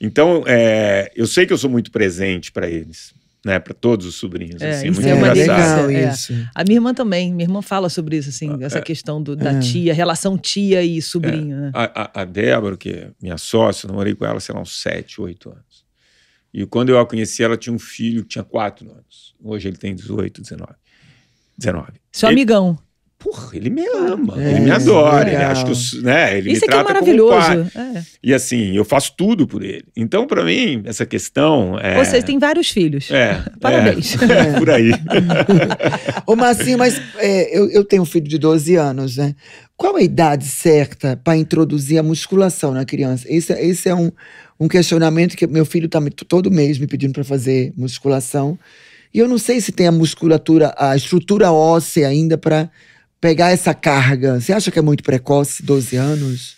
Então, é, eu sei que eu sou muito presente para eles, né? Para todos os sobrinhos. É, assim, é isso muito é uma é, é. isso. A minha irmã também, minha irmã fala sobre isso, assim, ah, essa é. questão do, da tia, relação tia e sobrinho. Né? A, a, a, Débora, que é minha sócia, eu namorei com ela, sei lá, uns 7, 8 anos. E quando eu a conheci, ela tinha um filho que tinha 4 anos. Hoje ele tem 18, 19. 19. Seu ele, amigão porra, ele me ama, é, ele me é adora, legal. ele acha que eu, né, ele Isso me é é trata é como um pai. É. E assim, eu faço tudo por ele. Então, para mim, essa questão é... Você tem vários filhos. É. Parabéns. É, por aí. Ô Marcinho, mas eu, eu tenho um filho de 12 anos, né? Qual a idade certa para introduzir a musculação na criança? Esse, esse é um, um questionamento que meu filho está todo mês me pedindo para fazer musculação. E eu não sei se tem a musculatura, a estrutura óssea ainda para pegar essa carga? Você acha que é muito precoce, 12 anos?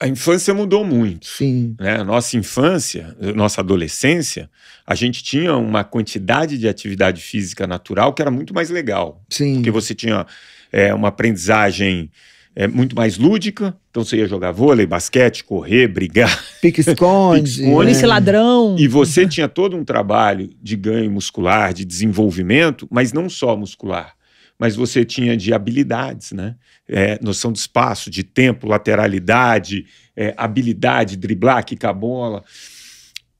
A infância mudou muito. Sim. Né? Nossa infância, nossa adolescência, a gente tinha uma quantidade de atividade física natural que era muito mais legal. Sim. Porque você tinha é, uma aprendizagem é, muito mais lúdica. Então você ia jogar vôlei, basquete, correr, brigar. Pique-esconde. Né? Polícia é ladrão. E você tinha todo um trabalho de ganho muscular, de desenvolvimento, mas não só muscular mas você tinha de habilidades, né? É, noção de espaço, de tempo, lateralidade, é, habilidade, driblar, quicar a bola.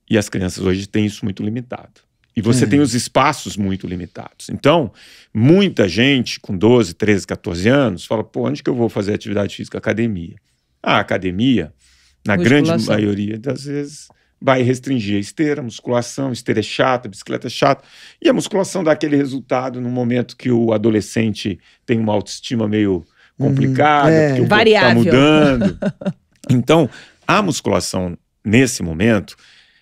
E as crianças hoje têm isso muito limitado. E você uhum. tem os espaços muito limitados. Então, muita gente com 12, 13, 14 anos fala: pô, onde que eu vou fazer atividade física? Academia. A academia, na grande maioria das vezes, vai restringir a esteira, a musculação, a esteira é chata, a bicicleta é chata, e a musculação dá aquele resultado no momento que o adolescente tem uma autoestima meio uhum. complicada, hum, é. porque o tá Variável. corpo está mudando. Então, a musculação nesse momento,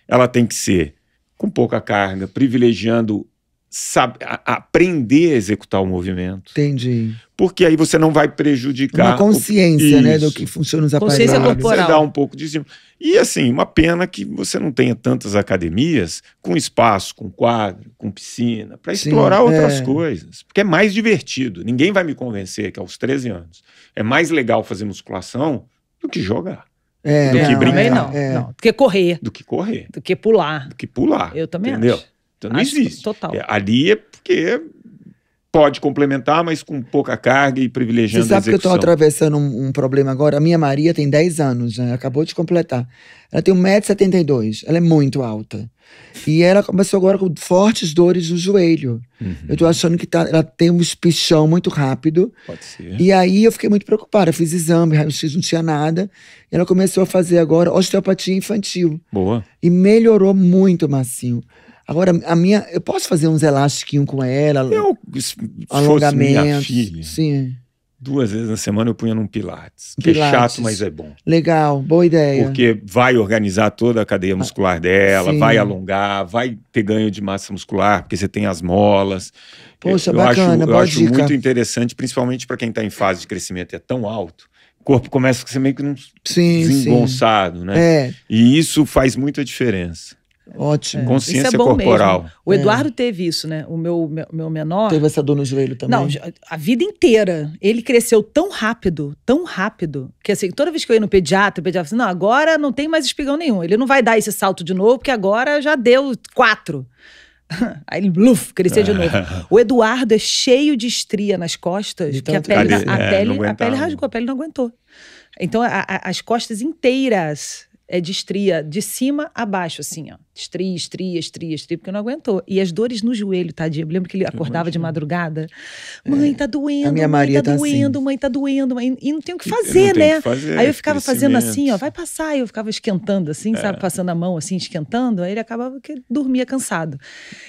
ela tem que ser com pouca carga, privilegiando saber, aprender a executar o movimento. Entendi. Porque aí você não vai prejudicar. Uma consciência, o... né, do que funciona os aparelhos. Consciência corporal. Você dá um pouco de cima. E assim, uma pena que você não tenha tantas academias com espaço, com quadro, com piscina, para explorar outras é. coisas. Porque é mais divertido. Ninguém vai me convencer que aos 13 anos é mais legal fazer musculação do que jogar. É, do não, que brincar. Também não, é. não. Do que correr. Do que correr. Do que pular. Do que pular. Eu também entendeu? acho. Então, não Acho existe. Total. É, ali é porque pode complementar, mas com pouca carga e privilegiando Você sabe que eu estou atravessando um, um, problema agora? A minha Maria tem 10 anos, né? acabou de completar. Ela tem 1,72m, ela é muito alta. E ela começou agora com fortes dores no joelho. Uhum. Eu estou achando que tá, ela tem um espichão muito rápido. Pode ser. E aí eu fiquei muito preocupada. fiz exame, raio-x, não tinha nada. E ela começou a fazer agora osteopatia infantil. Boa. E melhorou muito, massinho. Agora, a minha. Eu posso fazer uns elastiquinhos com ela? Eu, alongamento. Fosse minha filha, sim. Duas vezes na semana eu punha num Pilates, Pilates. Que é chato, mas é bom. Legal, boa ideia. Porque vai organizar toda a cadeia ah, muscular dela, sim. vai alongar, vai ter ganho de massa muscular, porque você tem as molas. Poxa, eu bacana, acho, Eu acho muito interessante, principalmente para quem está em fase de crescimento é tão alto O corpo começa a ser meio que um sim, desengonçado, sim. né? É. E isso faz muita diferença. Ótimo. É. Consciência isso é bom corporal. Mesmo. O é. Eduardo teve isso, né? O meu, meu menor. Teve essa dor no joelho também? Não, a vida inteira. Ele cresceu tão rápido, tão rápido, que assim, toda vez que eu ia no pediatra, o pediatra falou assim: não, agora não tem mais espigão nenhum. Ele não vai dar esse salto de novo, porque agora já deu quatro. Aí ele bluf, cresceu de novo. O Eduardo é cheio de estria nas costas, então, que a pele, a, é, pele, a pele rasgou, a pele não aguentou. Então, a, as costas inteiras é, de estria, de cima a baixo, assim, ó. Estria, estria, estria, estria, porque não aguentou. E as dores no joelho, tadinho. Eu lembro que ele acordava de madrugada. É. Mãe, tá doendo. A minha Maria mãe, tá, tá assim. doendo, assim. mãe, tá doendo. Mãe. E não tem o que fazer, né? Que fazer, aí eu ficava fazendo assim, ó, vai passar. Aí eu ficava esquentando, assim, é. sabe? Passando a mão, assim, esquentando. Aí ele acabava que dormia cansado.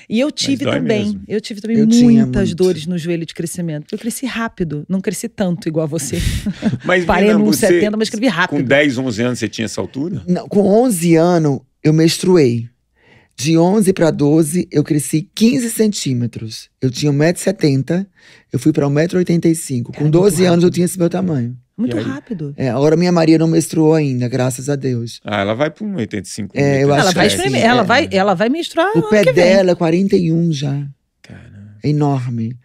E eu tive também, mesmo. eu tive também eu muitas dores no joelho de crescimento. Eu cresci rápido, não cresci tanto igual a você. mas, Parei num 70, mas escrevi rápido. Com 10, 11 anos você tinha essa altura? Não, com 11 anos, eu menstruei. De 11 para 12, eu cresci 15 centímetros. Eu tinha 1,70m, eu fui para 1,85m. Com 12 é anos, eu tinha esse meu tamanho. Muito rápido. É, agora minha Maria não menstruou ainda, graças a Deus. Ah, ela vai para 1,85m. É, eu acho ela, vai, que é, ela, é. vai, ela vai menstruar. O pé dela é 41 já. Caramba. É enorme.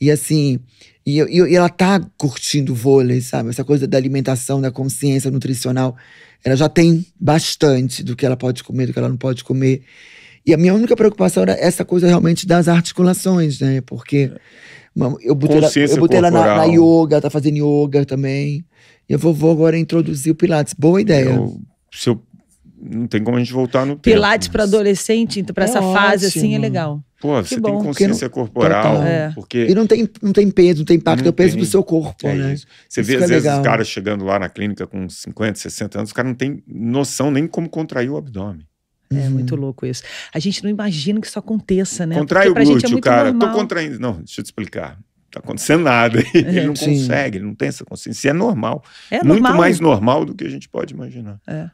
E assim, e, e, e ela tá curtindo vôlei, sabe? Essa coisa da alimentação, da consciência nutricional. Ela já tem bastante do que ela pode comer, do que ela não pode comer. E a minha única preocupação era essa coisa realmente das articulações, né? Porque eu botei, ela, eu botei ela na, na, yoga, tá fazendo yoga também. E vou vou agora o Pilates. Boa ideia. Eu, se eu, não tem como a gente voltar no Pilates para adolescente, então, para é essa ótimo. fase assim, é legal. Pô, que você bom, tem consciência porque não, corporal. Total, é. porque... E não tem, não tem peso, não tem impacto, não é o peso tem. do seu corpo, é né? Isso. Você isso vê, é às é vezes, os caras chegando lá na clínica com 50, 60 anos, os caras não tem noção nem como contrair o abdômen. Uhum. É uhum. muito louco isso. A gente não imagina que isso aconteça, né? Contrai porque o é glúteo, é cara. Normal. Tô contraindo. Não, deixa eu te explicar tá acontecendo nada. É, ele não sim. consegue, ele não tem essa consciência. É normal. É Muito normal. mais normal do que a gente pode imaginar. É.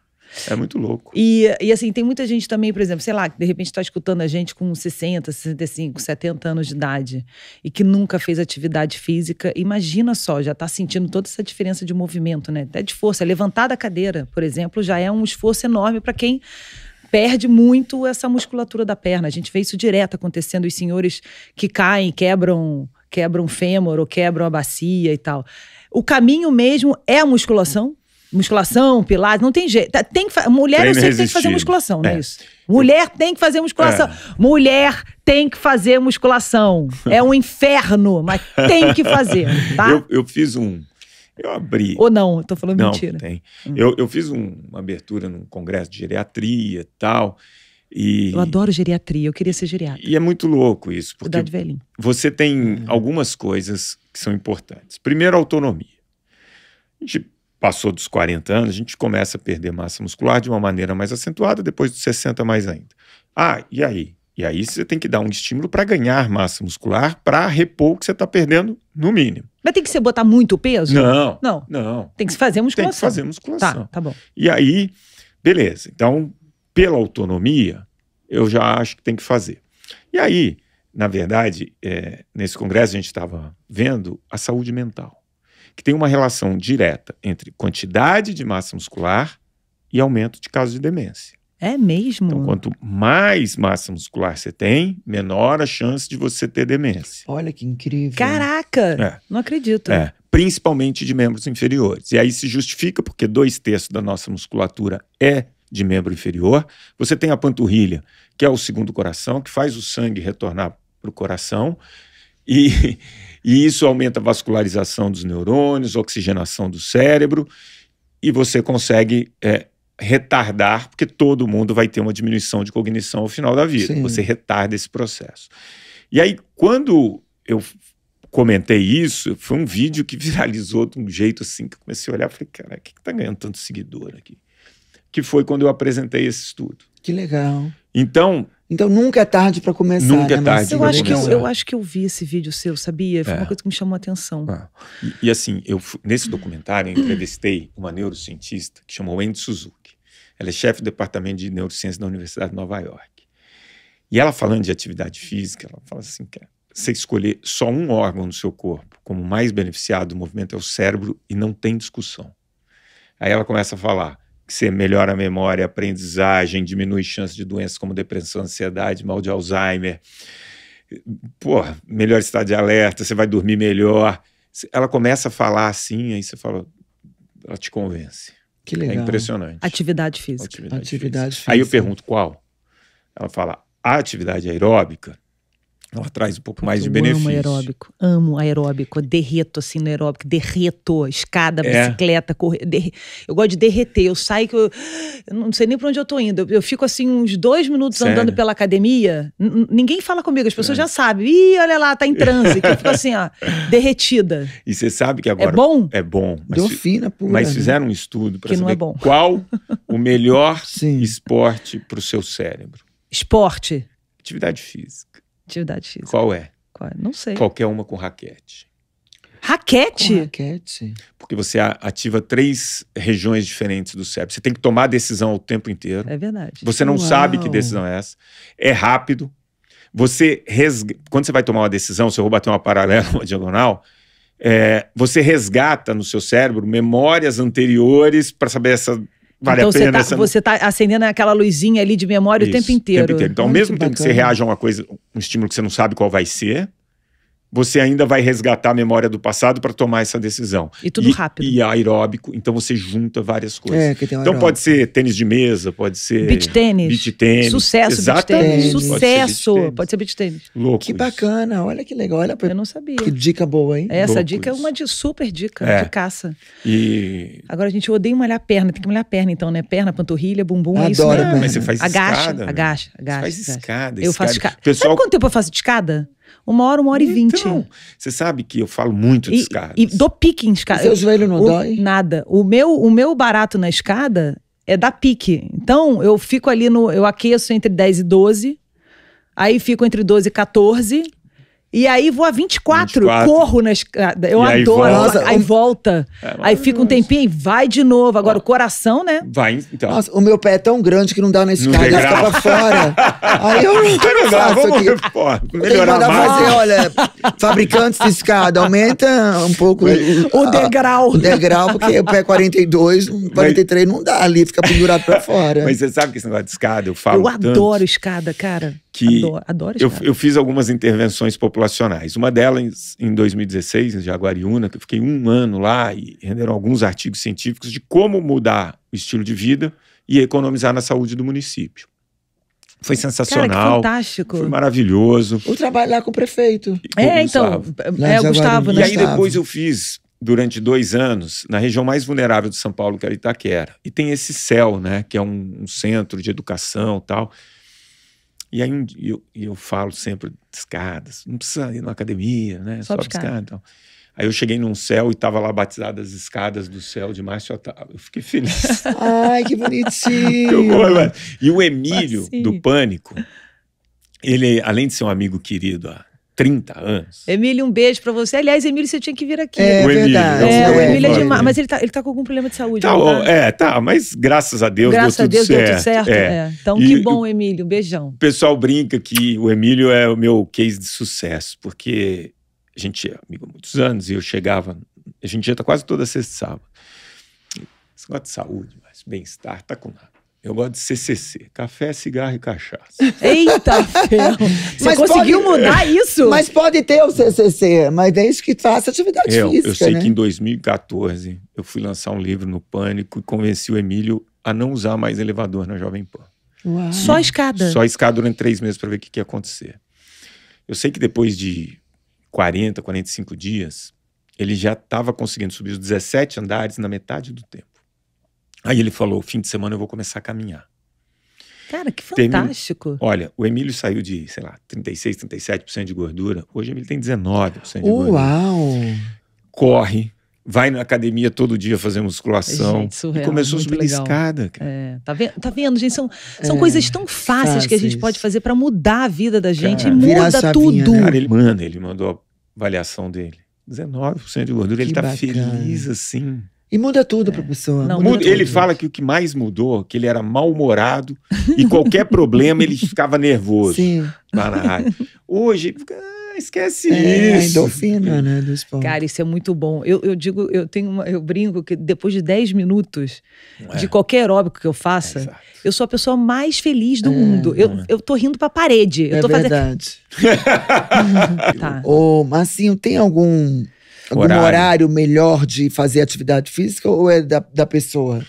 É muito louco. E, e assim, tem muita gente também, por exemplo, sei lá, que de repente está escutando a gente com 60, 65, 70 anos de idade e que nunca fez atividade física. Imagina só, já está sentindo toda essa diferença de movimento, né? Até de força. Levantar da cadeira, por exemplo, já é um esforço enorme para quem perde muito essa musculatura da perna. A gente vê isso direto acontecendo, os senhores que caem, quebram, quebram fêmur ou quebram a bacia e tal. O caminho mesmo é a musculação? musculação, pilates, não tem jeito. Tá, tem que mulher eu sei que tem que fazer musculação, não é, é, isso? Mulher tem que fazer musculação. É. Mulher tem que fazer musculação. É um inferno, mas tem que fazer, tá? Eu, eu fiz um. Eu abri. Ou não, eu tô falando não, mentira. Tem. Hum. Eu, eu fiz um, uma abertura num congresso de geriatria e tal. E... Eu adoro geriatria, eu queria ser geriatra. E é muito louco isso, porque Idade velhinho. você tem hum. algumas coisas que são importantes. Primeiro, autonomia. A gente passou dos 40 anos, a gente começa a perder massa muscular de uma maneira mais acentuada, depois dos 60 mais ainda. Ah, e aí? E aí você tem que dar um estímulo para ganhar massa muscular, para repor o que você está perdendo, no mínimo. Mas tem que você botar muito peso? Não. Não. Não. Tem que fazer musculação. Tem que fazer musculação. Tá, tá bom. E aí, beleza. Então, pela autonomia, eu já acho que tem que fazer. E aí, na verdade, é, nesse congresso a gente estava vendo a saúde mental que tem uma relação direta entre quantidade de massa muscular e aumento de casos de demência. É mesmo? Então, quanto mais massa muscular você tem, menor a chance de você ter demência. Olha que incrível. Caraca! É. Não acredito. É. Principalmente de membros inferiores. E aí se justifica porque dois terços da nossa musculatura é de membro inferior. Você tem a panturrilha, que é o segundo coração, que faz o sangue retornar para o coração. E, e isso aumenta a vascularização dos neurônios, oxigenação do cérebro, e você consegue é, retardar, porque todo mundo vai ter uma diminuição de cognição ao final da vida. Sim. Você retarda esse processo. E aí, quando eu comentei isso, foi um vídeo que viralizou de um jeito assim que eu comecei a olhar e falei, cara, o que, que tá ganhando tanto seguidor aqui? Que foi quando eu apresentei esse estudo. Que legal. Então, então nunca é tarde para começar. Nunca né? é tarde. Eu acho, começar. que eu, eu, acho que eu vi esse vídeo seu, sabia? Foi é. uma coisa que me chamou a atenção. Ah. E, e, assim, eu nesse documentário eu entrevistei uma neurocientista que chamou Andy Suzuki. Ela é chefe do departamento de neurociência da Universidade de Nova York. E ela falando de atividade física, ela fala assim, que é, você escolher só um órgão do seu corpo como mais beneficiado do movimento é o cérebro e não tem discussão. Aí ela começa a falar que você melhora a memória, a aprendizagem, diminui chance de doenças como depressão, ansiedade, mal de Alzheimer, porra, melhor estado de alerta, você vai dormir melhor. Ela começa a falar assim, aí você fala, ela te convence. Que é legal. É impressionante. Atividade física. Atividade, atividade física. física. Aí eu pergunto qual? Ela fala, a atividade aeróbica ela traz um pouco Porque mais de benefício. Amo aeróbico, amo aeróbico, derreto assim no aeróbico, derreto, escada, é. bicicleta, derre... eu gosto de derreter, eu saio que eu, eu não sei nem para onde eu tô indo, eu, eu, fico assim uns dois minutos Sério? andando pela academia, ninguém fala comigo, as pessoas é. já sabem, ih, olha lá, tá em transe, eu fico assim, ó, derretida. E você sabe que agora... É bom? É bom. Mas, fina, pura. Mas né? fizeram um estudo para é saber é qual o melhor esporte para o seu cérebro. Esporte? Atividade física. Atividade física. Qual é? Qual é? Não sei. Qualquer uma com raquete. Raquete? Com raquete. Porque você ativa três regiões diferentes do cérebro. Você tem que tomar decisão o tempo inteiro. É verdade. Você não Uau. sabe que decisão é essa. É rápido. Você resga... Quando você vai tomar uma decisão, se eu vou bater uma paralela, uma diagonal, é, você resgata no seu cérebro memórias anteriores para saber essa Vale então a pena. Tá, Você está acendendo aquela luzinha ali de memória Isso, o tempo inteiro. Tempo inteiro. Então, ao mesmo bacana. tempo que você reage a uma coisa, um estímulo que você não sabe qual vai ser, você ainda vai resgatar a memória do passado para tomar essa decisão. E tudo e, rápido. E aeróbico, então você junta várias coisas. É, que tem um então pode ser tênis de mesa, pode ser. Beach tênis. Beach tênis. Sucesso, Exatamente. beach tênis. Sucesso. Pode ser beach tênis. Louco. Que isso. bacana, olha que legal. Olha, pra... Eu não sabia. Que dica boa, hein? Essa Louco dica isso. é uma de super dica, é. de caça. E. Agora, a gente odeia malhar a perna, tem que malhar a perna então, né? Perna, panturrilha, bumbum. É Adoro, isso, né? mas você faz agacha, escada. Né? Agacha, agacha. Você agacha, faz escada. Eu faço escada. Pessoal... Sabe quanto tempo eu faço de escada? Uma hora, uma hora e vinte. Então, Você sabe que eu falo muito de e, escada. E dou pique em escada. Seu joelho não o, dói? Nada. O meu, o meu barato na escada é dar pique. Então, eu fico ali no. Eu aqueço entre 10 e 12. Aí fico entre 12 e 14. E aí vou a 24, 24. corro nas. Ah, eu e adoro. Aí volta. Aí, volta, é, aí fica um é tempinho e vai de novo. Agora, Ó, o coração, né? Vai, então. Nossa, o meu pé é tão grande que não dá na escada, ele fica pra fora. aí eu não quero dá, vamos aqui. Pô, melhorar mais. fazer, olha, fabricantes de escada, aumenta um pouco o, degrau. o degrau, porque o pé 42, é 43 não dá ali, fica pendurado pra fora. Mas você sabe que esse negócio de escada, eu falo. Eu tanto. adoro escada, cara que adoro, adoro eu, eu, fiz algumas intervenções populacionais. Uma delas em 2016, em Jaguariúna, que eu fiquei um ano lá e renderam alguns artigos científicos de como mudar o estilo de vida e economizar na saúde do município. Foi sensacional. Cara, fantástico. Foi maravilhoso. O trabalho lá com o prefeito. É, então. É, o então, Gustavo, é, é né? E aí depois eu fiz, durante dois anos, na região mais vulnerável de São Paulo, que era é Itaquera. E tem esse CEL, né? Que é um, um centro de educação e tal. E aí eu, eu falo sempre de escadas, não precisa ir na academia, né? Só, Só escada. escada então. Aí eu cheguei num céu e estava lá batizado as escadas do céu de Márcio Otávio. Eu fiquei feliz. Ai, que bonitinho! e o Emílio, do Pânico, ele, além de ser um amigo querido há 30 anos. Emílio, um beijo para você. Aliás, Emílio, você tinha que vir aqui. É, o verdade. É, o Emílio é demais. Mas ele tá, ele tá com algum problema de saúde. Tá, tá? É, tá, mas graças a Deus graças deu tudo Deus, certo. Graças a Deus deu tudo certo. É. É. Então, e, que bom, Emílio. Um beijão. O pessoal brinca que o Emílio é o meu case de sucesso, porque a gente é amigo há muitos anos e eu chegava, a gente tá quase toda sexta sábado. Esse negócio de saúde, mas bem-estar, tá com nada. Eu gosto de CCC, café, cigarro e cachaça. Eita, Você mas conseguiu pode, mudar isso? Mas pode ter o CCC, mas é isso que faz atividade eu, física, Eu sei né? que em 2014 eu fui lançar um livro no Pânico e convenci o Emílio a não usar mais elevador na Jovem Pan. Uau. Só escada? Só escada durante três meses para ver o que, que ia acontecer. Eu sei que depois de 40, 45 dias, ele já estava conseguindo subir os 17 andares na metade do tempo. Aí ele falou: fim de semana eu vou começar a caminhar. Cara, que fantástico. Olha, o Emílio saiu de, sei lá, 36, 37% de gordura. Hoje ele tem 19% de Uau. gordura. Uau! Corre, vai na academia todo dia fazer musculação. Gente, surreal, e começou a subir legal. escada. Cara. É, tá, vendo, tá vendo, gente? São, são é, coisas tão fáceis, fáceis, que a gente pode fazer para mudar a vida da gente. Cara, e muda tudo. né? Cara, ele manda, ele mandou a avaliação dele. 19% de gordura, que ele tá bacana. feliz assim. E muda tudo é. para a pessoa. Não, muda, muda ele fala que o que mais mudou, que ele era mal-humorado e qualquer problema ele ficava nervoso. Sim. Hoje, ah, esquece é, isso. A né, do esporte. Cara, isso é muito bom. Eu, eu digo, eu tenho uma, eu brinco que depois de 10 minutos é. de qualquer aeróbico que eu faça, é, eu sou a pessoa mais feliz do é, mundo. Eu, é. eu tô rindo a parede. Eu é tô verdade. fazendo. tá. Ô, Marcinho, tem algum Algum horário. horário melhor de fazer atividade física ou é da, da pessoa?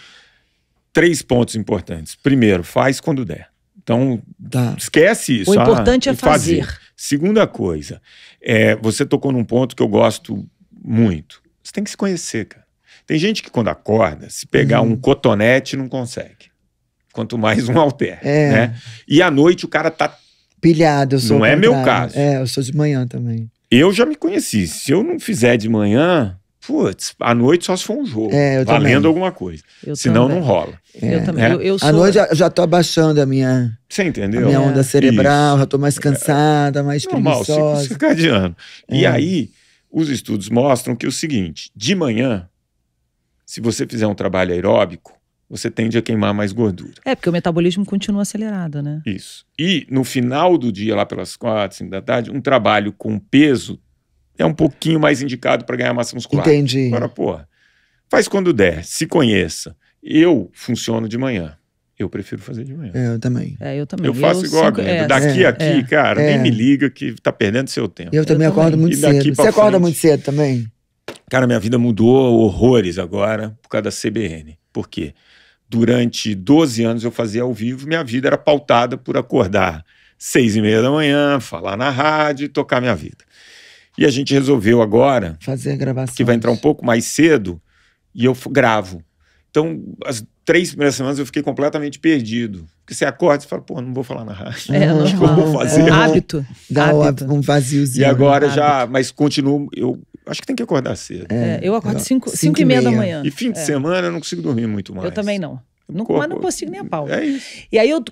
Três pontos importantes. Primeiro, faz quando der. Então, tá. esquece isso. O ah, importante ah, é fazer. fazer. Segunda coisa, é, você tocou num ponto que eu gosto muito. Você tem que se conhecer, cara. Tem gente que quando acorda, se pegar uhum. um cotonete, não consegue. Quanto mais um halter, é. né? E à noite o cara tá... Pilhado, eu sou Não é meu caso. É, eu sou de manhã também. Eu já me conheci. Se eu não fizer de manhã, Putz, à noite só se for um jogo. É, eu valendo também. alguma coisa. Eu Senão também. não rola. É. Eu também. É? Eu, eu sou... À noite eu já tô abaixando a minha, Você entendeu? minha onda cerebral, Isso. já tô mais cansada, mais Normal, de ano. E é. aí, os estudos mostram que é o seguinte, de manhã, se você fizer um trabalho aeróbico, você tende a queimar mais gordura. É, porque o metabolismo continua acelerado, né? Isso. E no final do dia, lá pelas quatro, cinco da tarde, um trabalho com peso é um pouquinho mais indicado para ganhar massa muscular. Entendi. Agora, porra, faz quando der, se conheça. Eu funciono de manhã. Eu prefiro fazer de manhã. É, eu também. É, eu também. Eu faço eu igual cinco, é, Daqui é, a é, aqui, cara, nem é. me liga que tá perdendo seu tempo. Eu também eu acordo também. muito cedo. Você frente, acorda muito cedo também? Cara, minha vida mudou horrores agora por causa da CBN. Por quê? durante 12 anos eu fazia ao vivo, minha vida era pautada por acordar seis e meia da manhã, falar na rádio e tocar minha vida. E a gente resolveu agora fazer a gravação que vai entrar um pouco mais cedo e eu gravo. Então, as três primeiras semanas eu fiquei completamente perdido. Porque você acorda e fala, pô, não vou falar na rádio. É, não, não, vou fazer. É um hábito. Dá hábito. um vaziozinho. E né? agora já, mas continuo, eu acho que tem que acordar cedo. É, é eu acordo 5 é. cinco e meia da manhã. E fim de é. semana eu não consigo dormir muito mais. Eu também não. Não, mas não consigo nem a pau. É isso. E aí eu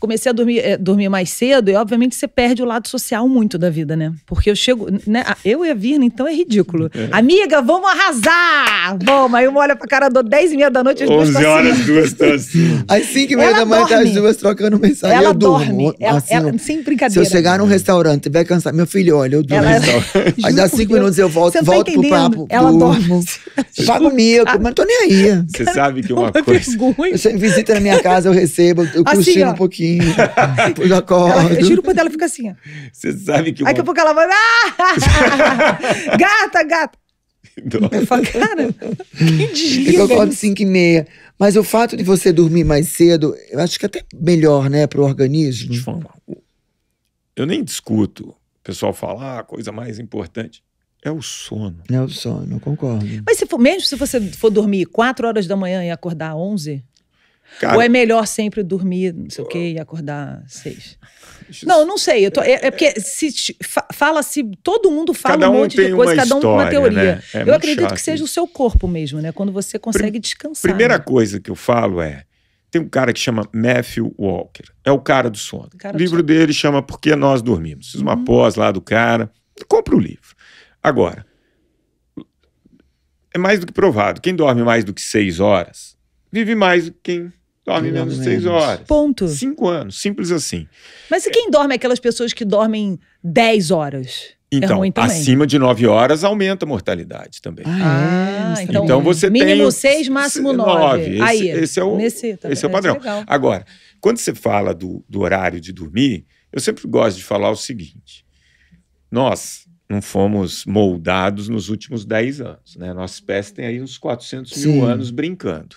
comecei a dormir, é, dormir mais cedo, e obviamente você perde o lado social muito da vida, né? Porque eu chego, né? Eu e a Virna, então é ridículo. É. Amiga, vamos arrasar! Vamos, aí uma olha pra cara, dou 10 e meia da noite, as duas estão horas, duas estão assim. Às 5 e meia ela da manhã, tá as duas trocando mensagem, ela eu dorme. durmo. Ela, assim, ela, sem brincadeira. Se eu chegar num restaurante, tiver cansado, meu filho, olha, eu durmo. Ela, então, aí dá 5 minutos eu volto, tá volto entendendo? pro papo, ela durmo. Dorme. Pago mico, mas não tô nem aí. Você sabe que uma coisa... Você visita na minha casa, eu recebo, eu assim, cochilo pouquinho. Jacó. Eu juro quando ela fica assim, Você sabe que. Aí daqui a pouco ela vai. Ah! gata, gata. Nossa. Eu falo, cara, que desliga? Eu acordo às 5 e meia. Mas o fato de você dormir mais cedo, eu acho que é até melhor, né, pro organismo. Deixa eu, falar. eu nem discuto. O pessoal falar, a ah, coisa mais importante. É o sono. É o sono, eu concordo. Mas se for, mesmo se você for dormir 4 horas da manhã e acordar 11, Cara, Ou é melhor sempre dormir, não sei o quê, e acordar seis? Não, não sei. Tô, é, é, porque se fala se todo mundo fala cada um, um monte de coisa, cada um história, uma teoria. Né? É eu acredito chato. que seja o seu corpo mesmo, né? Quando você consegue Pr descansar. Primeira né? coisa que eu falo é tem um cara que chama Matthew Walker. É o cara do sono. o, o livro sono. dele chama Por que Nós Dormimos. Fiz uma hum. pós lá do cara. Compra o livro. Agora, é mais do que provado. Quem dorme mais do que seis horas vive mais do que quem Dorme menos de seis horas. Ponto. Cinco anos, simples assim. Mas e quem dorme? É aquelas pessoas que dormem 10 horas. É então, é acima de 9 horas aumenta a mortalidade também. Ah, é. então, então, você mínimo tem. Mínimo 6, máximo 9. Aí, esse, esse, é o, nesse, esse é o é padrão. Legal. Agora, quando você fala do, do horário de dormir, eu sempre gosto de falar o seguinte: nós não fomos moldados nos últimos 10 anos. Né? Nossa espécie tem aí uns 400 Sim. mil anos brincando.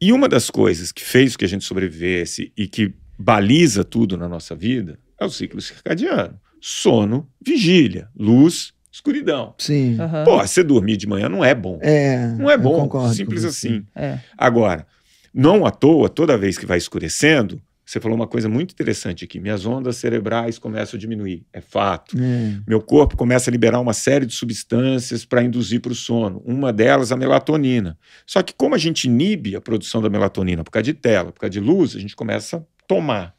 E uma das coisas que fez que a gente sobrevivesse e que baliza tudo na nossa vida é o ciclo circadiano. Sono, vigília, luz, escuridão. Sim. Uhum. Pô, você dormir de manhã não é bom. É. Não é bom. Concordo, simples assim. É. Agora, não à toa, toda vez que vai escurecendo, você falou uma coisa muito interessante aqui. Minhas ondas cerebrais começam a diminuir. É fato. É. Meu corpo começa a liberar uma série de substâncias para induzir para o sono. Uma delas, a melatonina. Só que, como a gente inibe a produção da melatonina por causa de tela, por causa de luz, a gente começa a tomar.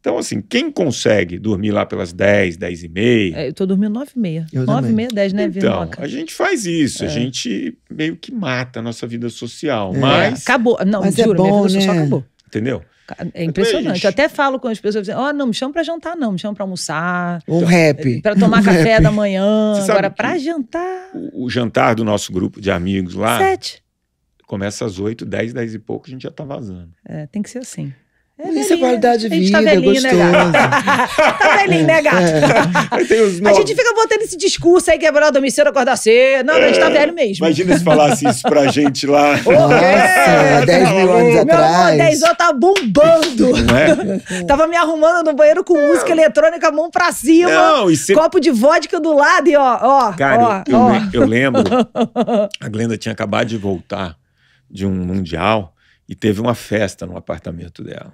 Então, assim, quem consegue dormir lá pelas 10, 10 e meia... É, eu tô dormindo 9 e meia. Eu 9 também. e meia, 10, né, Então, a gente faz isso. É. A gente meio que mata a nossa vida social, é. mas... Acabou. Não, mas é juro, é bom, minha vida né? só acabou. Entendeu? É impressionante. Eu até falo com as pessoas, assim, ó, oh, não me chama para jantar, não, me chama para almoçar. Um rap. Para tomar um café rap. da manhã. Você Agora, para jantar. O, o jantar do nosso grupo de amigos lá. Sete. Começa às oito, dez, dez e pouco, a gente já tá vazando. É, tem que ser assim. É Isso é né? qualidade tá de vida, tá velhinho, né, gostoso. Né, tá velhinho, né, gato? É. a gente fica botando esse discurso aí que é melhor dormir cedo, acordar cedo. Não, é. a gente tá é. velho mesmo. Imagina se falasse isso pra gente lá. Nossa, é, tá 10 mil anos atrás. Meu 10 anos tá bombando. É? Tava me arrumando no banheiro com música eletrônica, mão pra cima. Não, se... Copo de vodka do lado e ó, ó. Cara, ó, eu, ó. eu lembro, a Glenda tinha acabado de voltar de um mundial e teve uma festa no apartamento dela.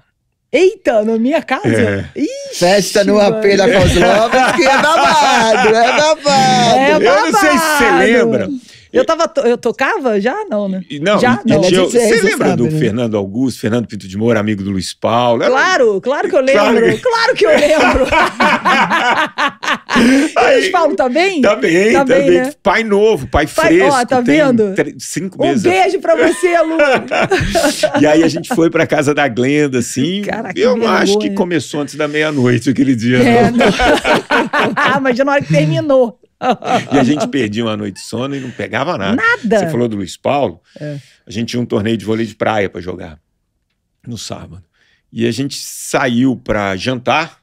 Eita, na minha casa? É. Ixi, Festa no AP da Kozlovski é babado, é, é babado. É babado. Eu não sei se você lembra. Eu tava. Eu tocava já? Não, né? não, já? E, não. você lembra sabe, do né? Fernando Augusto, Fernando Pinto de Moura, amigo do Luiz Paulo? Era... Claro, claro que eu lembro. Claro, claro que eu lembro. Aí, Luiz Paulo tá bem? Tá bem, tá, tá bem. bem né? Pai novo, pai, pai fresco. Ó, tá vendo? Cinco meses. Um beijo pra você, Lu. e aí a gente foi pra casa da Glenda, assim. Caraca, eu vergonha. acho que começou antes da meia-noite aquele dia. É, não. não. Imagina ah, na hora que terminou. e a gente perdia uma noite de sono e não pegava nada. Nada. Você falou do Luiz Paulo. É. A gente tinha um torneio de vôlei de praia para jogar no sábado. E a gente saiu para jantar.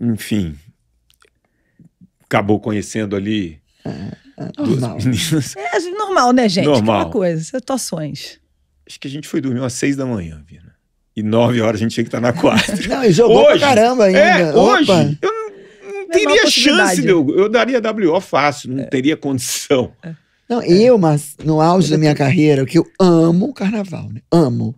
Enfim, acabou conhecendo ali ah, normal. Né? É normal, né, gente? Normal. Aquela coisa, situações. Acho que a gente foi dormir às seis da manhã, Vina. E nove horas a gente tinha que estar na quadra. Não, e jogou hoje, pra caramba ainda. É, hoje, eu é teria chance, meu. Eu daria WO fácil, não é. teria condição. É. Não, eu, mas no auge da minha é. carreira, que eu amo o carnaval, né? Amo.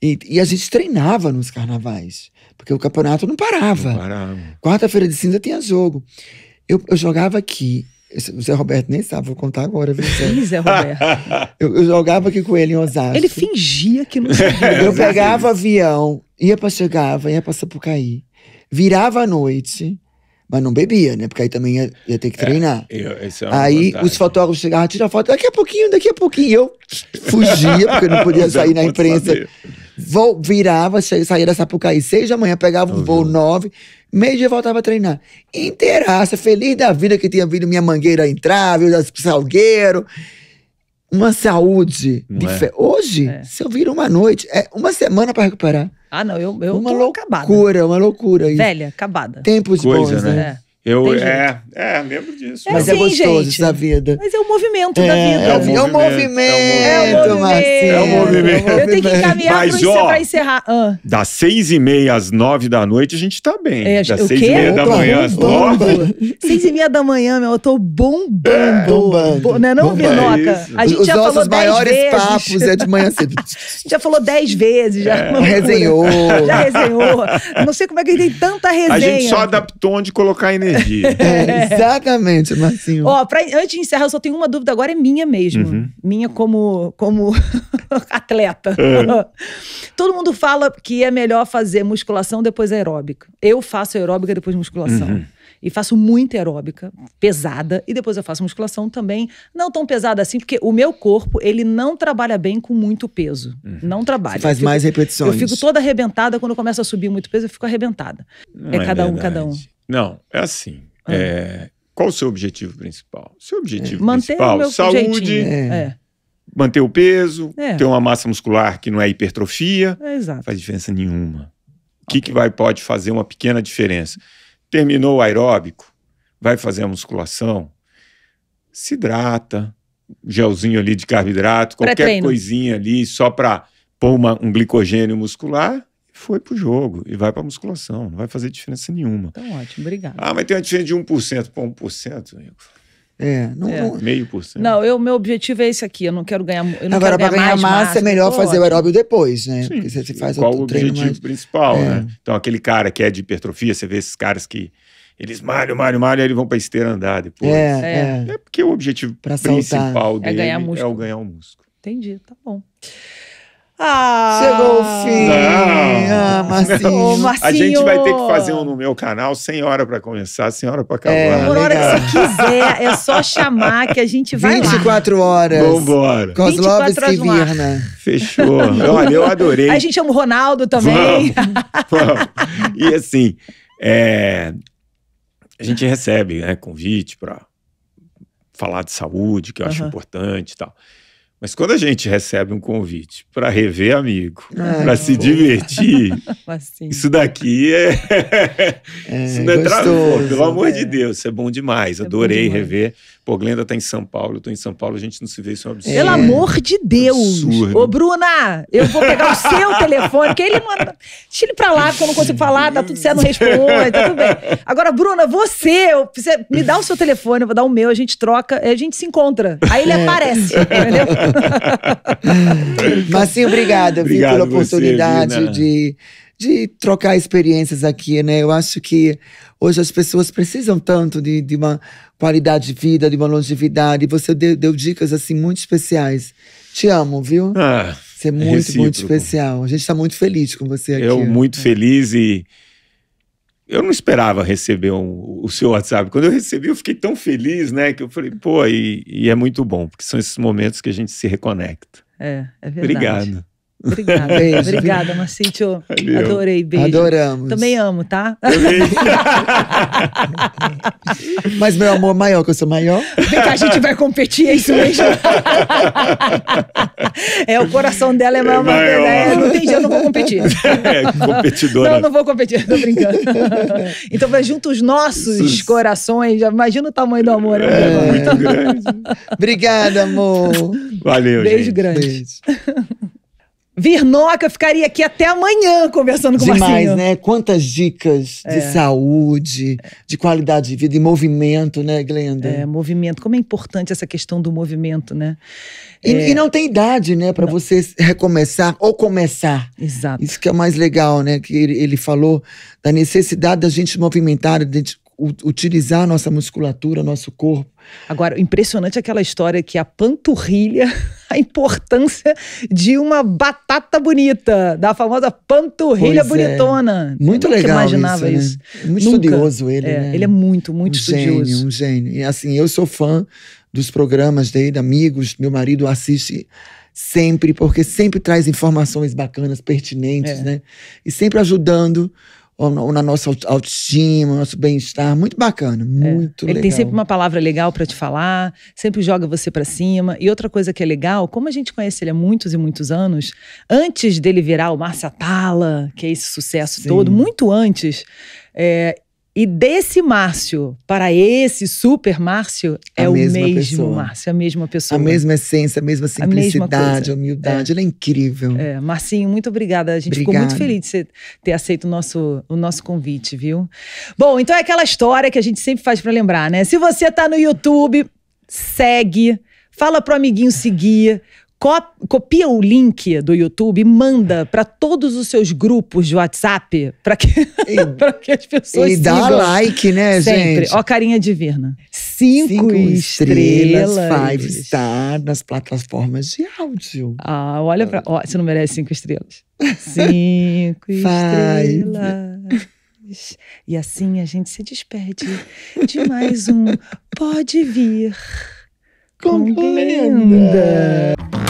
E, e, a gente treinava nos carnavais, porque o campeonato não parava. parava. Quarta-feira de cinza tinha jogo. Eu, eu jogava aqui. O Zé Roberto nem sabe, vou contar agora. Viu, Zé? Roberto. eu, eu, jogava aqui com ele em Osasco. Ele fingia que não sabia. eu pegava avião, ia pra Chegava, ia pra Sapucaí, virava à noite mas não bebia, né? Porque aí também ia, ia ter que é, treinar. É, eu, é aí vantagem. os fotógrafos chegavam, ah, tira foto, daqui a pouquinho, daqui a pouquinho. Eu fugia, porque eu não podia não sair na imprensa. Vou, virava, saía da Sapucaí seis da manhã, pegava um voo nove, meio dia voltava a treinar. Inteiraça, feliz da vida que tinha vindo minha mangueira entrar, viu, salgueiro uma saúde é. Hoje, é. se eu vir uma noite, é uma semana para recuperar. Ah, não, eu, eu uma loucura, acabada. Uma loucura, uma loucura. Velha, acabada. Tempos Coisa, bons, né? É. Eu, é, é, lembro disso. É mas é assim, é gostoso gente, da vida. Mas é o movimento é, da vida. É o movimento, Marcinho. É, é o movimento. Eu tenho que encaminhar mas, pra encerrar. Ah. Das seis e meia às nove da noite, a gente tá bem. É, das seis e meia da manhã às nove. Seis e meia da manhã, meu, eu tô bombando. É, bombando. Né, não é não, Vinoca? a gente Os já falou dez maiores vezes. papos é de manhã cedo. a gente já falou dez vezes. Já é. resenhou. Já resenhou. Não sei como é que tem tanta resenha. A gente só adaptou onde colocar energia. É, é, exatamente, Marcinho. Ó, pra, antes de encerrar, eu só tenho uma dúvida agora, é minha mesmo. Uhum. Minha como, como atleta. É. Todo mundo fala que é melhor fazer musculação depois aeróbica. Eu faço aeróbica depois musculação. Uhum e faço muita aeróbica, pesada, e depois eu faço musculação também, não tão pesada assim, porque o meu corpo, ele não trabalha bem com muito peso. Uhum. Não trabalha. Você faz fico, mais repetições. Eu fico toda arrebentada, quando começa a subir muito peso, eu fico arrebentada. É, é, cada verdade. um, cada um. Não, é assim. Ah. É, qual o seu objetivo principal? Seu objetivo é, principal, saúde, é. manter o peso, é. ter uma massa muscular que não é hipertrofia. Não é, faz diferença nenhuma. O okay. que, que vai, pode fazer uma pequena diferença? Terminou o aeróbico, vai fazer a musculação, se hidrata, gelzinho ali de carboidrato, qualquer coisinha ali só para pôr uma, um glicogênio muscular foi pro jogo e vai pra musculação. Não vai fazer diferença nenhuma. Então, ótimo, obrigado. Ah, mas tem uma diferença de 1%. Pô, 1%, amigo. É, não, é. não... meio por cento. Não, eu, meu objetivo é esse aqui. Eu não quero ganhar. Eu não Agora, para ganhar, ganhar massa, massa, é melhor fazer ótimo. o aeróbio depois, né? Sim. Porque você faz Qual o objetivo mais... principal, é. né? Então, aquele cara que é de hipertrofia, você vê esses caras que eles malham, malham, malham, aí eles vão pra esteira andar depois. É, é. é, é porque o objetivo pra principal saltar. É dele é, ganhar é o ganhar o músculo. Entendi, tá bom. Ah, Chegou o fim. Ah, Marcinho. Ô, Marcinho. A gente vai ter que fazer um no meu canal, sem hora para começar, sem hora para acabar. É, né? Por hora que você quiser, é só chamar que a gente vai 24 lá. horas. Vambora. Kozlovski e Virna. Fechou. Olha, eu adorei. A gente chama o Ronaldo também. Vamos, vamos. E assim, é, a gente recebe né, convite para falar de saúde, que eu acho importante e tal. Mas quando a gente recebe um convite para rever amigo, para se divertir, assim. isso daqui é. é isso não é gostoso, travou, pelo amor é. de Deus, isso é bom demais. É Adorei bom demais. rever. Pô, Glenda tá em São Paulo, eu tô em São Paulo, a gente não se vê, isso é um absurdo. Pelo é. amor de Deus! Absurdo. Ô, Bruna, eu vou pegar o seu telefone, que ele manda. Tira ele pra lá, porque eu não consigo falar, tá tudo certo, não responde, tá tudo bem. Agora, Bruna, você, você me dá o seu telefone, eu vou dar o meu, a gente troca, a gente se encontra. Aí ele é. aparece, entendeu? sim, obrigada, Vitor, pela oportunidade de de trocar experiências aqui, né? Eu acho que hoje as pessoas precisam tanto de, de uma qualidade de vida, de uma longevidade. Você deu, deu dicas, assim, muito especiais. Te amo, viu? Ah, você é muito, recíproco. muito especial. A gente está muito feliz com você aqui. Eu muito é. feliz e... Eu não esperava receber um, o seu WhatsApp. Quando eu recebi, eu fiquei tão feliz, né? Que eu falei, pô, e, e é muito bom, porque são esses momentos que a gente se reconecta. É, é verdade. Obrigado. Obrigada. Beijo. Obrigada, Marcício. Adorei, beijo. Adoramos. Também amo, tá? Mas, meu amor, maior que eu sou maior. Vem cá, a gente vai competir, é isso mesmo? é, o coração dela é maior. É maior. não tem eu não vou competir. É, competidora. Não, não vou competir, tô brincando. então, vai junto os nossos Sus. corações. Imagina o tamanho do amor. É, é muito grande. Obrigada, amor. Valeu, beijo gente. Grande. Beijo grande. Virnoca ficaria aqui até amanhã conversando com Demais, Marcinho. Demais, né? Quantas dicas é. de saúde, de qualidade de vida e movimento, né, Glenda? É, movimento. Como é importante essa questão do movimento, né? E, é... e não tem idade, né, para você recomeçar ou começar. Exato. Isso que é mais legal, né? Que ele, ele falou da necessidade da gente movimentar, de utilizar nossa musculatura, nosso corpo. Agora, impressionante aquela história que a panturrilha, a importância de uma batata bonita, da famosa panturrilha pois é. bonitona. É. Muito legal imaginava isso, né? isso. Muito Nunca. estudioso ele, é, né? Ele é muito, muito um estudioso. Gênio, um gênio. E assim, eu sou fã dos programas dele, amigos, meu marido assiste sempre, porque sempre traz informações bacanas, pertinentes, é. né? E sempre ajudando ou na nossa autoestima, nosso bem-estar. Muito bacana, é. muito é. Ele legal. tem sempre uma palavra legal para te falar, sempre joga você para cima. E outra coisa que é legal, como a gente conhece ele há muitos e muitos anos, antes dele virar o Márcia Tala, que é esse sucesso Sim. todo, muito antes, é, e desse Márcio para esse super Márcio é a o mesmo pessoa. Márcio, a mesma pessoa. A mesma essência, a mesma simplicidade, a, mesma a humildade. É. Ele é incrível. É. Marcinho, muito obrigada. A gente ficou muito feliz de você ter aceito o nosso, o nosso convite, viu? Bom, então é aquela história que a gente sempre faz para lembrar, né? Se você está no YouTube, segue. Fala pro amiguinho seguir copia o link do YouTube e manda para todos os seus grupos de WhatsApp para que, que as pessoas E dá sigam. like, né, Sempre. gente? Ó, carinha divina. Cinco, Cinco estrelas, estrelas, five star nas plataformas de áudio. Ah, olha para, ó, você não merece cinco estrelas. Cinco estrelas. E assim a gente se despede de mais um Pode Vir. Com, com